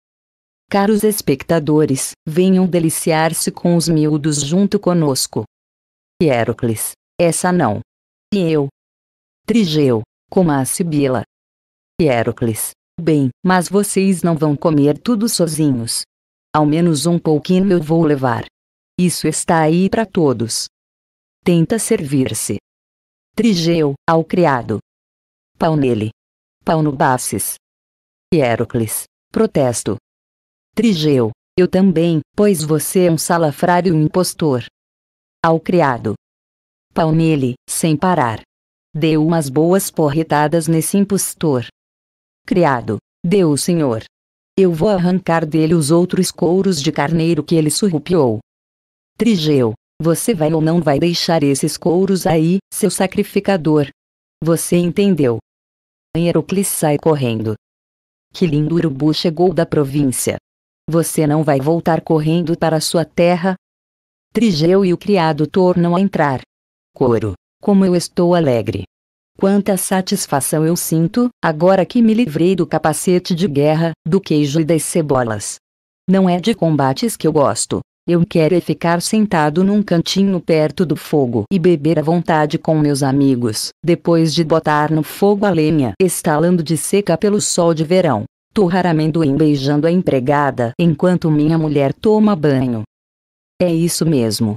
Caros espectadores, venham deliciar-se com os miúdos junto conosco. Hierocles, essa não. E eu. Trigeu, coma a Sibila. Hierocles, bem, mas vocês não vão comer tudo sozinhos. Ao menos um pouquinho eu vou levar. Isso está aí para todos. Tenta servir-se. Trigeu, ao criado. Pau nele pau no Baces. Hierocles, protesto. Trigeu, eu também, pois você é um salafrário impostor. Ao criado. Pau nele, sem parar. Deu umas boas porretadas nesse impostor. Criado, deu o senhor. Eu vou arrancar dele os outros couros de carneiro que ele surrupiou. Trigeu, você vai ou não vai deixar esses couros aí, seu sacrificador? Você entendeu? Herocles sai correndo. Que lindo urubu chegou da província. Você não vai voltar correndo para sua terra? Trigeu e o criado tornam a entrar. Coro, como eu estou alegre. Quanta satisfação eu sinto, agora que me livrei do capacete de guerra, do queijo e das cebolas. Não é de combates que eu gosto, eu quero é ficar sentado num cantinho perto do fogo e beber à vontade com meus amigos, depois de botar no fogo a lenha estalando de seca pelo sol de verão. Torrar amendoim beijando a empregada enquanto minha mulher toma banho. É isso mesmo.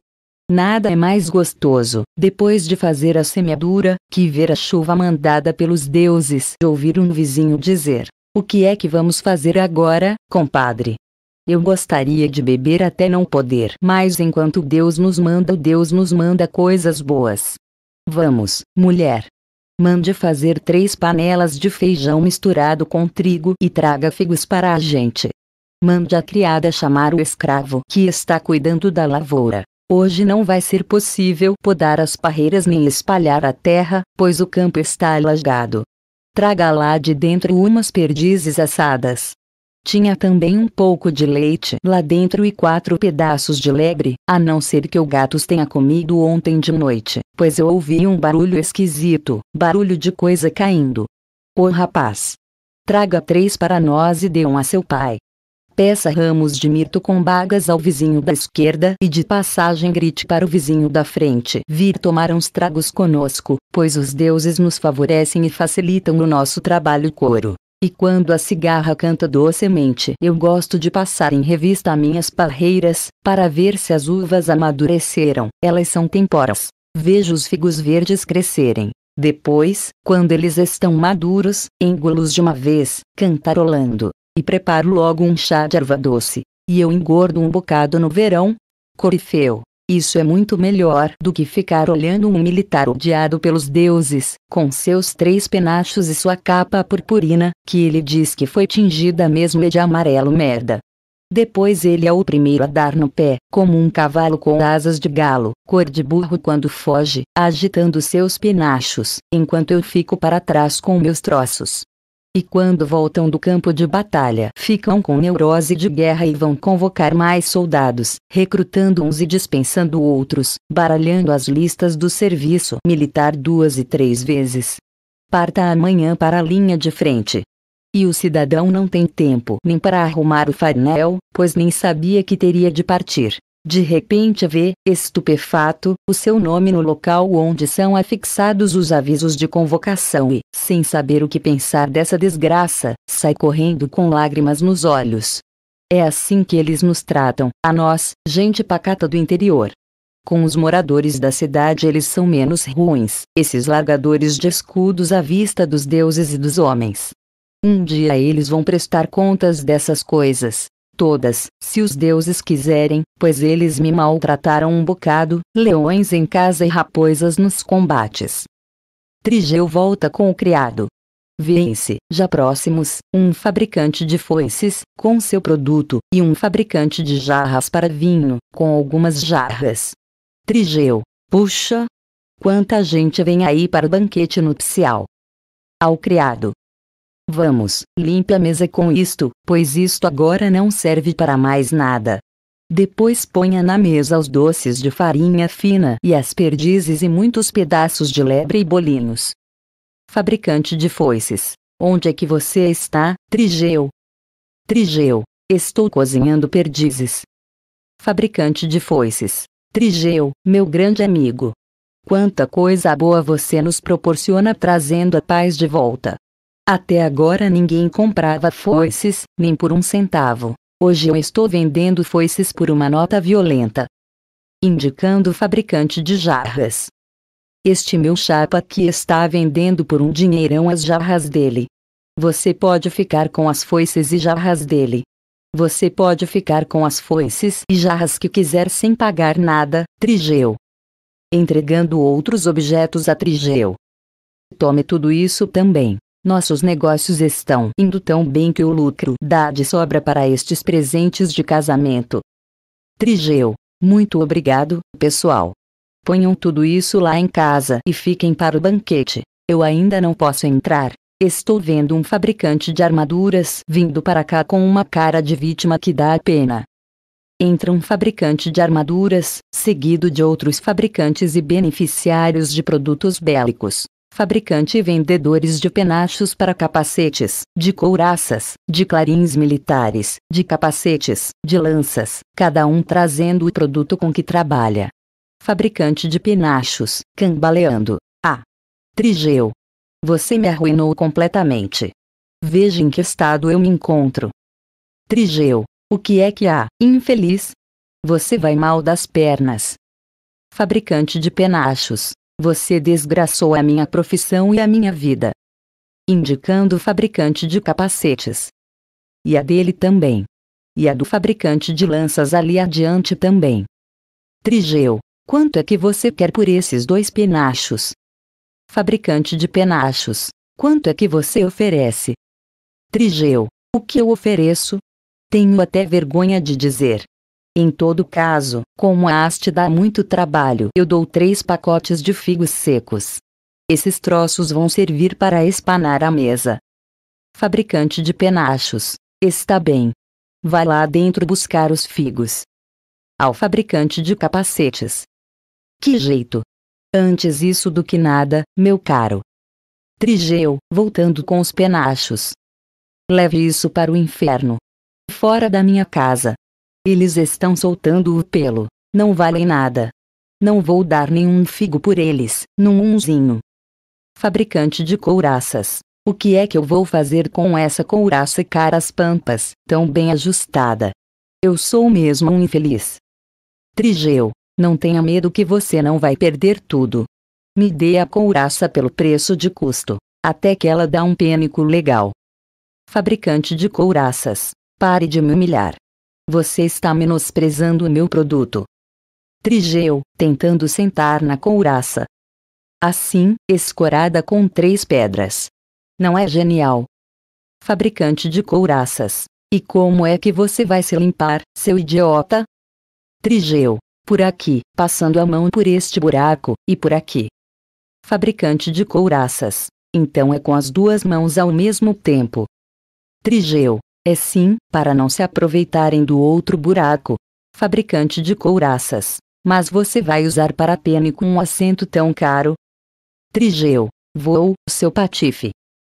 Nada é mais gostoso, depois de fazer a semeadura, que ver a chuva mandada pelos deuses e ouvir um vizinho dizer: O que é que vamos fazer agora, compadre? Eu gostaria de beber até não poder. Mas enquanto Deus nos manda, Deus nos manda coisas boas. Vamos, mulher. Mande fazer três panelas de feijão misturado com trigo e traga figos para a gente. Mande a criada chamar o escravo que está cuidando da lavoura. Hoje não vai ser possível podar as parreiras nem espalhar a terra, pois o campo está alagado. Traga lá de dentro umas perdizes assadas, tinha também um pouco de leite lá dentro e quatro pedaços de lebre, a não ser que o gato tenha comido ontem de noite, pois eu ouvi um barulho esquisito, barulho de coisa caindo. Ô oh, rapaz! Traga três para nós e dê um a seu pai. Peça ramos de mirto com bagas ao vizinho da esquerda e de passagem grite para o vizinho da frente vir tomar uns tragos conosco, pois os deuses nos favorecem e facilitam o nosso trabalho couro. E quando a cigarra canta docemente, eu gosto de passar em revista minhas parreiras, para ver se as uvas amadureceram, elas são temporas. Vejo os figos verdes crescerem. Depois, quando eles estão maduros, engulo-os de uma vez, cantarolando. E preparo logo um chá de erva doce. E eu engordo um bocado no verão. Corifeu. Isso é muito melhor do que ficar olhando um militar odiado pelos deuses, com seus três penachos e sua capa purpurina, que ele diz que foi tingida mesmo de amarelo merda. Depois ele é o primeiro a dar no pé, como um cavalo com asas de galo, cor de burro quando foge, agitando seus penachos, enquanto eu fico para trás com meus troços. E quando voltam do campo de batalha, ficam com neurose de guerra e vão convocar mais soldados, recrutando uns e dispensando outros, baralhando as listas do serviço militar duas e três vezes. Parta amanhã para a linha de frente. E o cidadão não tem tempo nem para arrumar o farnel, pois nem sabia que teria de partir. De repente vê, estupefato, o seu nome no local onde são afixados os avisos de convocação e, sem saber o que pensar dessa desgraça, sai correndo com lágrimas nos olhos. É assim que eles nos tratam, a nós, gente pacata do interior. Com os moradores da cidade eles são menos ruins, esses largadores de escudos à vista dos deuses e dos homens. Um dia eles vão prestar contas dessas coisas, todas, se os deuses quiserem, pois eles me maltrataram um bocado, leões em casa e raposas nos combates. Trigeu volta com o criado. Vêem-se, já próximos, um fabricante de foices, com seu produto, e um fabricante de jarras para vinho, com algumas jarras. Trigeu, puxa! Quanta gente vem aí para o banquete nupcial! Ao criado, Vamos, limpe a mesa com isto, pois isto agora não serve para mais nada. Depois ponha na mesa os doces de farinha fina e as perdizes e muitos pedaços de lebre e bolinhos. Fabricante de foices. Onde é que você está, Trigeu? Trigeu, estou cozinhando perdizes. Fabricante de foices. Trigeu, meu grande amigo. Quanta coisa boa você nos proporciona trazendo a paz de volta. Até agora ninguém comprava foices, nem por um centavo. Hoje eu estou vendendo foices por uma nota violenta. Indicando o fabricante de jarras. Este meu chapa que está vendendo por um dinheirão as jarras dele. Você pode ficar com as foices e jarras dele. Você pode ficar com as foices e jarras que quiser sem pagar nada, Trigeu. Entregando outros objetos a Trigeu. Tome tudo isso também. Nossos negócios estão indo tão bem que o lucro dá de sobra para estes presentes de casamento. Trigeu. Muito obrigado, pessoal. Ponham tudo isso lá em casa e fiquem para o banquete. Eu ainda não posso entrar. Estou vendo um fabricante de armaduras vindo para cá com uma cara de vítima que dá pena. Entra um fabricante de armaduras, seguido de outros fabricantes e beneficiários de produtos bélicos fabricante e vendedores de penachos para capacetes, de couraças, de clarins militares, de capacetes, de lanças, cada um trazendo o produto com que trabalha. Fabricante de penachos, cambaleando. Ah! Trigeu! Você me arruinou completamente. Veja em que estado eu me encontro. Trigeu, o que é que há, infeliz? Você vai mal das pernas. Fabricante de penachos, você desgraçou a minha profissão e a minha vida. Indicando o fabricante de capacetes. E a dele também. E a do fabricante de lanças ali adiante também. Trigeu, quanto é que você quer por esses dois penachos? Fabricante de penachos, quanto é que você oferece? Trigeu, o que eu ofereço? Tenho até vergonha de dizer. Em todo caso, como a haste dá muito trabalho, eu dou três pacotes de figos secos. Esses troços vão servir para espanar a mesa. Fabricante de penachos. Está bem. Vai lá dentro buscar os figos. Ao fabricante de capacetes. Que jeito. Antes isso do que nada, meu caro. Trigeu, voltando com os penachos. Leve isso para o inferno. Fora da minha casa. Eles estão soltando o pelo. Não valem nada. Não vou dar nenhum figo por eles, num unzinho. Fabricante de couraças. O que é que eu vou fazer com essa couraça caras pampas, tão bem ajustada? Eu sou mesmo um infeliz. Trigeu, não tenha medo que você não vai perder tudo. Me dê a couraça pelo preço de custo, até que ela dá um pênico legal. Fabricante de couraças, pare de me humilhar. Você está menosprezando o meu produto. Trigeu, tentando sentar na couraça. Assim, escorada com três pedras. Não é genial? Fabricante de couraças. E como é que você vai se limpar, seu idiota? Trigeu. Por aqui, passando a mão por este buraco, e por aqui. Fabricante de couraças. Então é com as duas mãos ao mesmo tempo. Trigeu. É sim, para não se aproveitarem do outro buraco. Fabricante de couraças. Mas você vai usar para pene com um assento tão caro? Trigeu. Vou, seu patife.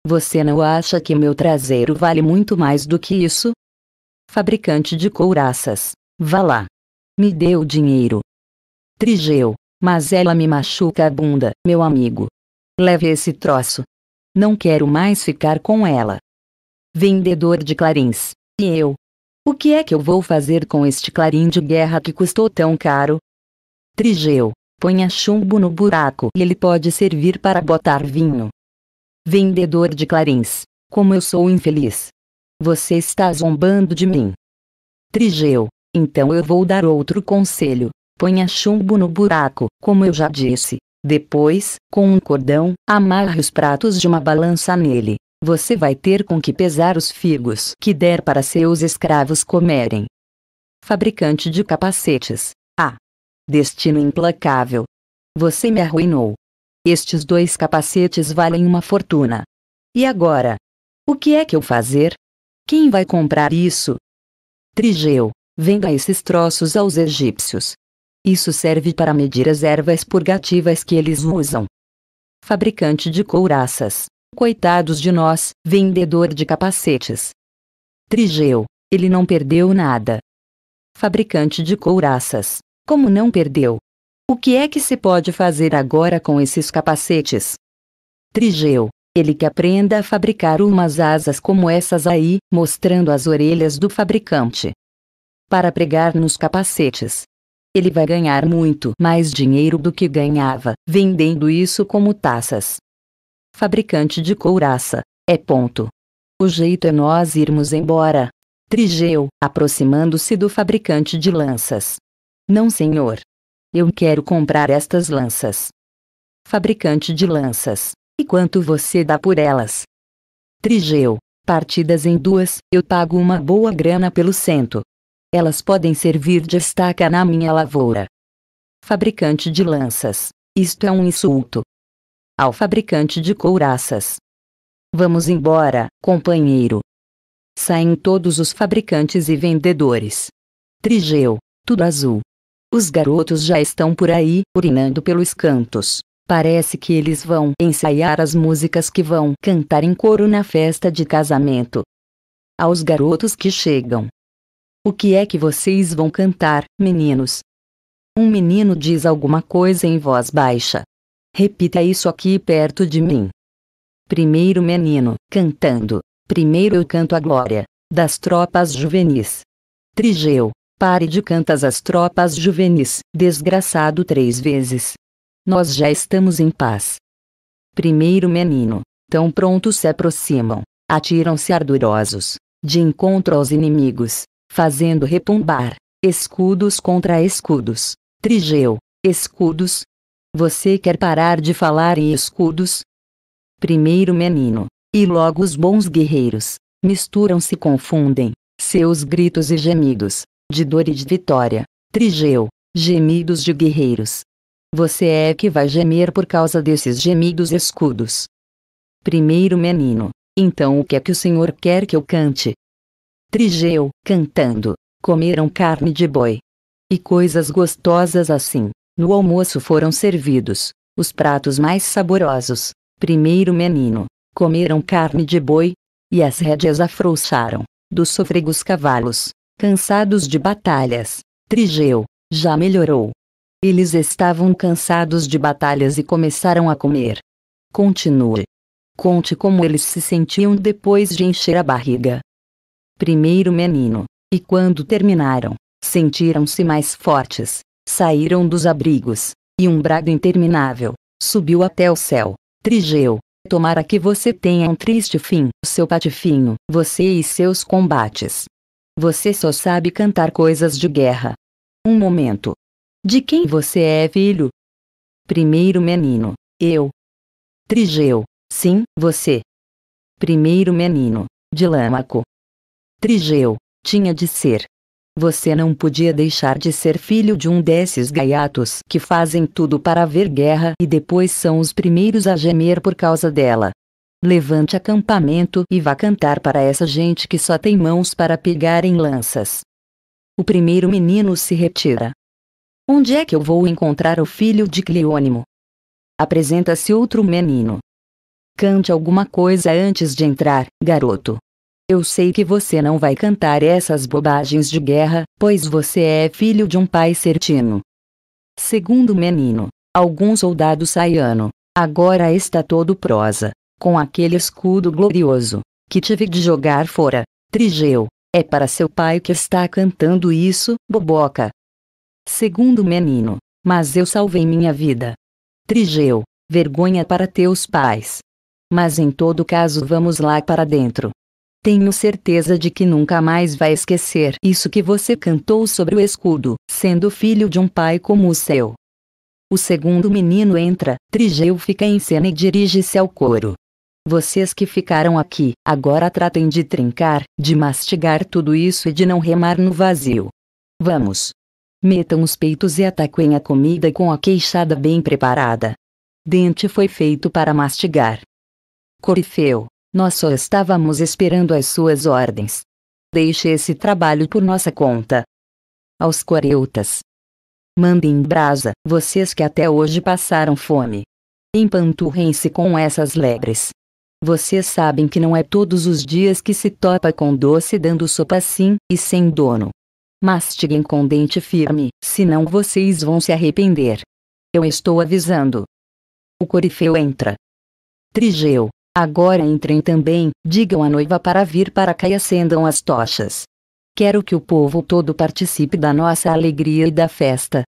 Você não acha que meu traseiro vale muito mais do que isso? Fabricante de couraças. Vá lá. Me dê o dinheiro. Trigeu. Mas ela me machuca a bunda, meu amigo. Leve esse troço. Não quero mais ficar com ela vendedor de clarins. E eu? O que é que eu vou fazer com este clarim de guerra que custou tão caro? Trigeu, ponha chumbo no buraco e ele pode servir para botar vinho. Vendedor de clarins, como eu sou infeliz. Você está zombando de mim. Trigeu, então eu vou dar outro conselho. Ponha chumbo no buraco, como eu já disse. Depois, com um cordão, amarre os pratos de uma balança nele você vai ter com que pesar os figos que der para seus escravos comerem. Fabricante de capacetes. Ah! Destino implacável. Você me arruinou. Estes dois capacetes valem uma fortuna. E agora? O que é que eu fazer? Quem vai comprar isso? Trigeu, venda esses troços aos egípcios. Isso serve para medir as ervas purgativas que eles usam. Fabricante de couraças. Coitados de nós, vendedor de capacetes. Trigeu, ele não perdeu nada. Fabricante de couraças, como não perdeu? O que é que se pode fazer agora com esses capacetes? Trigeu, ele que aprenda a fabricar umas asas como essas aí, mostrando as orelhas do fabricante. Para pregar nos capacetes. Ele vai ganhar muito mais dinheiro do que ganhava, vendendo isso como taças fabricante de couraça. É ponto. O jeito é nós irmos embora. Trigeu, aproximando-se do fabricante de lanças. Não, senhor. Eu quero comprar estas lanças. Fabricante de lanças. E quanto você dá por elas? Trigeu. Partidas em duas, eu pago uma boa grana pelo cento. Elas podem servir de estaca na minha lavoura. Fabricante de lanças. Isto é um insulto ao fabricante de couraças. Vamos embora, companheiro. Saem todos os fabricantes e vendedores. Trigeu, tudo azul. Os garotos já estão por aí, urinando pelos cantos. Parece que eles vão ensaiar as músicas que vão cantar em coro na festa de casamento. Aos garotos que chegam. O que é que vocês vão cantar, meninos? Um menino diz alguma coisa em voz baixa. Repita isso aqui perto de mim. Primeiro menino, cantando. Primeiro eu canto a glória das tropas juvenis. Trigeu, pare de cantas as tropas juvenis, desgraçado três vezes. Nós já estamos em paz. Primeiro menino, tão prontos se aproximam, atiram-se ardurosos, de encontro aos inimigos, fazendo repombar, escudos contra escudos. Trigeu, escudos, você quer parar de falar em escudos? Primeiro menino, e logo os bons guerreiros, misturam-se confundem, seus gritos e gemidos, de dor e de vitória, trigeu, gemidos de guerreiros. Você é que vai gemer por causa desses gemidos escudos. Primeiro menino, então o que é que o senhor quer que eu cante? Trigeu, cantando, comeram carne de boi. E coisas gostosas assim. No almoço foram servidos os pratos mais saborosos. Primeiro menino, comeram carne de boi, e as rédeas afrouxaram, dos sofregos cavalos, cansados de batalhas. Trigeu, já melhorou. Eles estavam cansados de batalhas e começaram a comer. Continue. Conte como eles se sentiam depois de encher a barriga. Primeiro menino, e quando terminaram, sentiram-se mais fortes, saíram dos abrigos, e um brado interminável subiu até o céu. Trigeu, tomara que você tenha um triste fim, seu patifinho, você e seus combates. Você só sabe cantar coisas de guerra. Um momento. De quem você é filho? Primeiro menino, eu. Trigeu, sim, você. Primeiro menino, de Lâmaco. Trigeu, tinha de ser, você não podia deixar de ser filho de um desses gaiatos que fazem tudo para ver guerra e depois são os primeiros a gemer por causa dela. Levante acampamento e vá cantar para essa gente que só tem mãos para pegar em lanças. O primeiro menino se retira. Onde é que eu vou encontrar o filho de Cleônimo? Apresenta-se outro menino. Cante alguma coisa antes de entrar, garoto. Eu sei que você não vai cantar essas bobagens de guerra, pois você é filho de um pai certino. Segundo menino, algum soldado saiano, agora está todo prosa, com aquele escudo glorioso, que tive de jogar fora, Trigeu, é para seu pai que está cantando isso, boboca. Segundo menino, mas eu salvei minha vida. Trigeu, vergonha para teus pais. Mas em todo caso vamos lá para dentro. Tenho certeza de que nunca mais vai esquecer isso que você cantou sobre o escudo, sendo filho de um pai como o seu. O segundo menino entra, Trigeu fica em cena e dirige-se ao coro. Vocês que ficaram aqui, agora tratem de trincar, de mastigar tudo isso e de não remar no vazio. Vamos! Metam os peitos e ataquem a comida com a queixada bem preparada. Dente foi feito para mastigar. Corifeu, nós só estávamos esperando as suas ordens. Deixe esse trabalho por nossa conta. Aos coreutas. Mandem brasa, vocês que até hoje passaram fome. Empanturrem-se com essas lebres. Vocês sabem que não é todos os dias que se topa com doce dando sopa assim, e sem dono. Mastiguem com dente firme, senão vocês vão se arrepender. Eu estou avisando. O corifeu entra. Trigeu. Agora entrem também, digam à noiva para vir para cá e acendam as tochas. Quero que o povo todo participe da nossa alegria e da festa.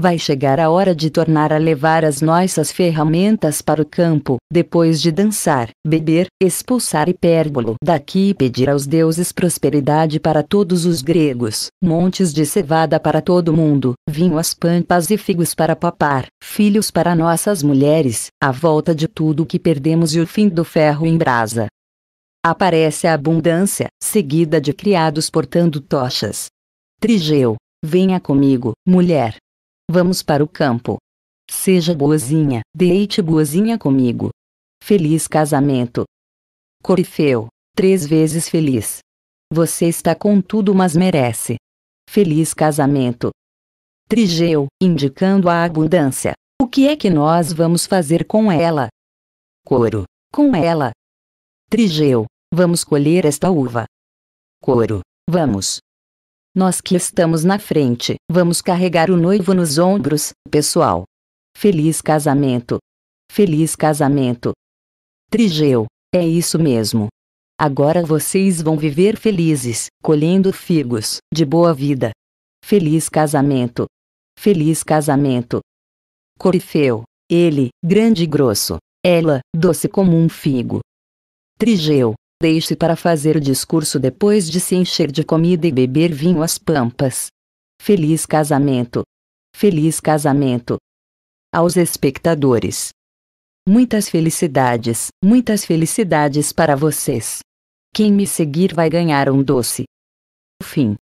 Vai chegar a hora de tornar a levar as nossas ferramentas para o campo, depois de dançar, beber, expulsar hipérbolo daqui e pedir aos deuses prosperidade para todos os gregos, montes de cevada para todo mundo, vinho às pampas e figos para papar, filhos para nossas mulheres, a volta de tudo que perdemos e o fim do ferro em brasa. Aparece a abundância, seguida de criados portando tochas. Trigeu, venha comigo, mulher, Vamos para o campo. Seja boazinha, deite boazinha comigo. Feliz casamento. Corifeu, três vezes feliz. Você está com tudo, mas merece. Feliz casamento. Trigeu, indicando a abundância. O que é que nós vamos fazer com ela? Coro, com ela. Trigeu, vamos colher esta uva. Coro, vamos. Nós que estamos na frente, vamos carregar o noivo nos ombros, pessoal. Feliz casamento! Feliz casamento! Trigeu, é isso mesmo. Agora vocês vão viver felizes, colhendo figos de boa vida. Feliz casamento! Feliz casamento! Corifeu, ele, grande e grosso, ela, doce como um figo. Trigeu, Deixe para fazer o discurso depois de se encher de comida e beber vinho às pampas. Feliz casamento! Feliz casamento! Aos espectadores. Muitas felicidades, muitas felicidades para vocês. Quem me seguir vai ganhar um doce. Fim.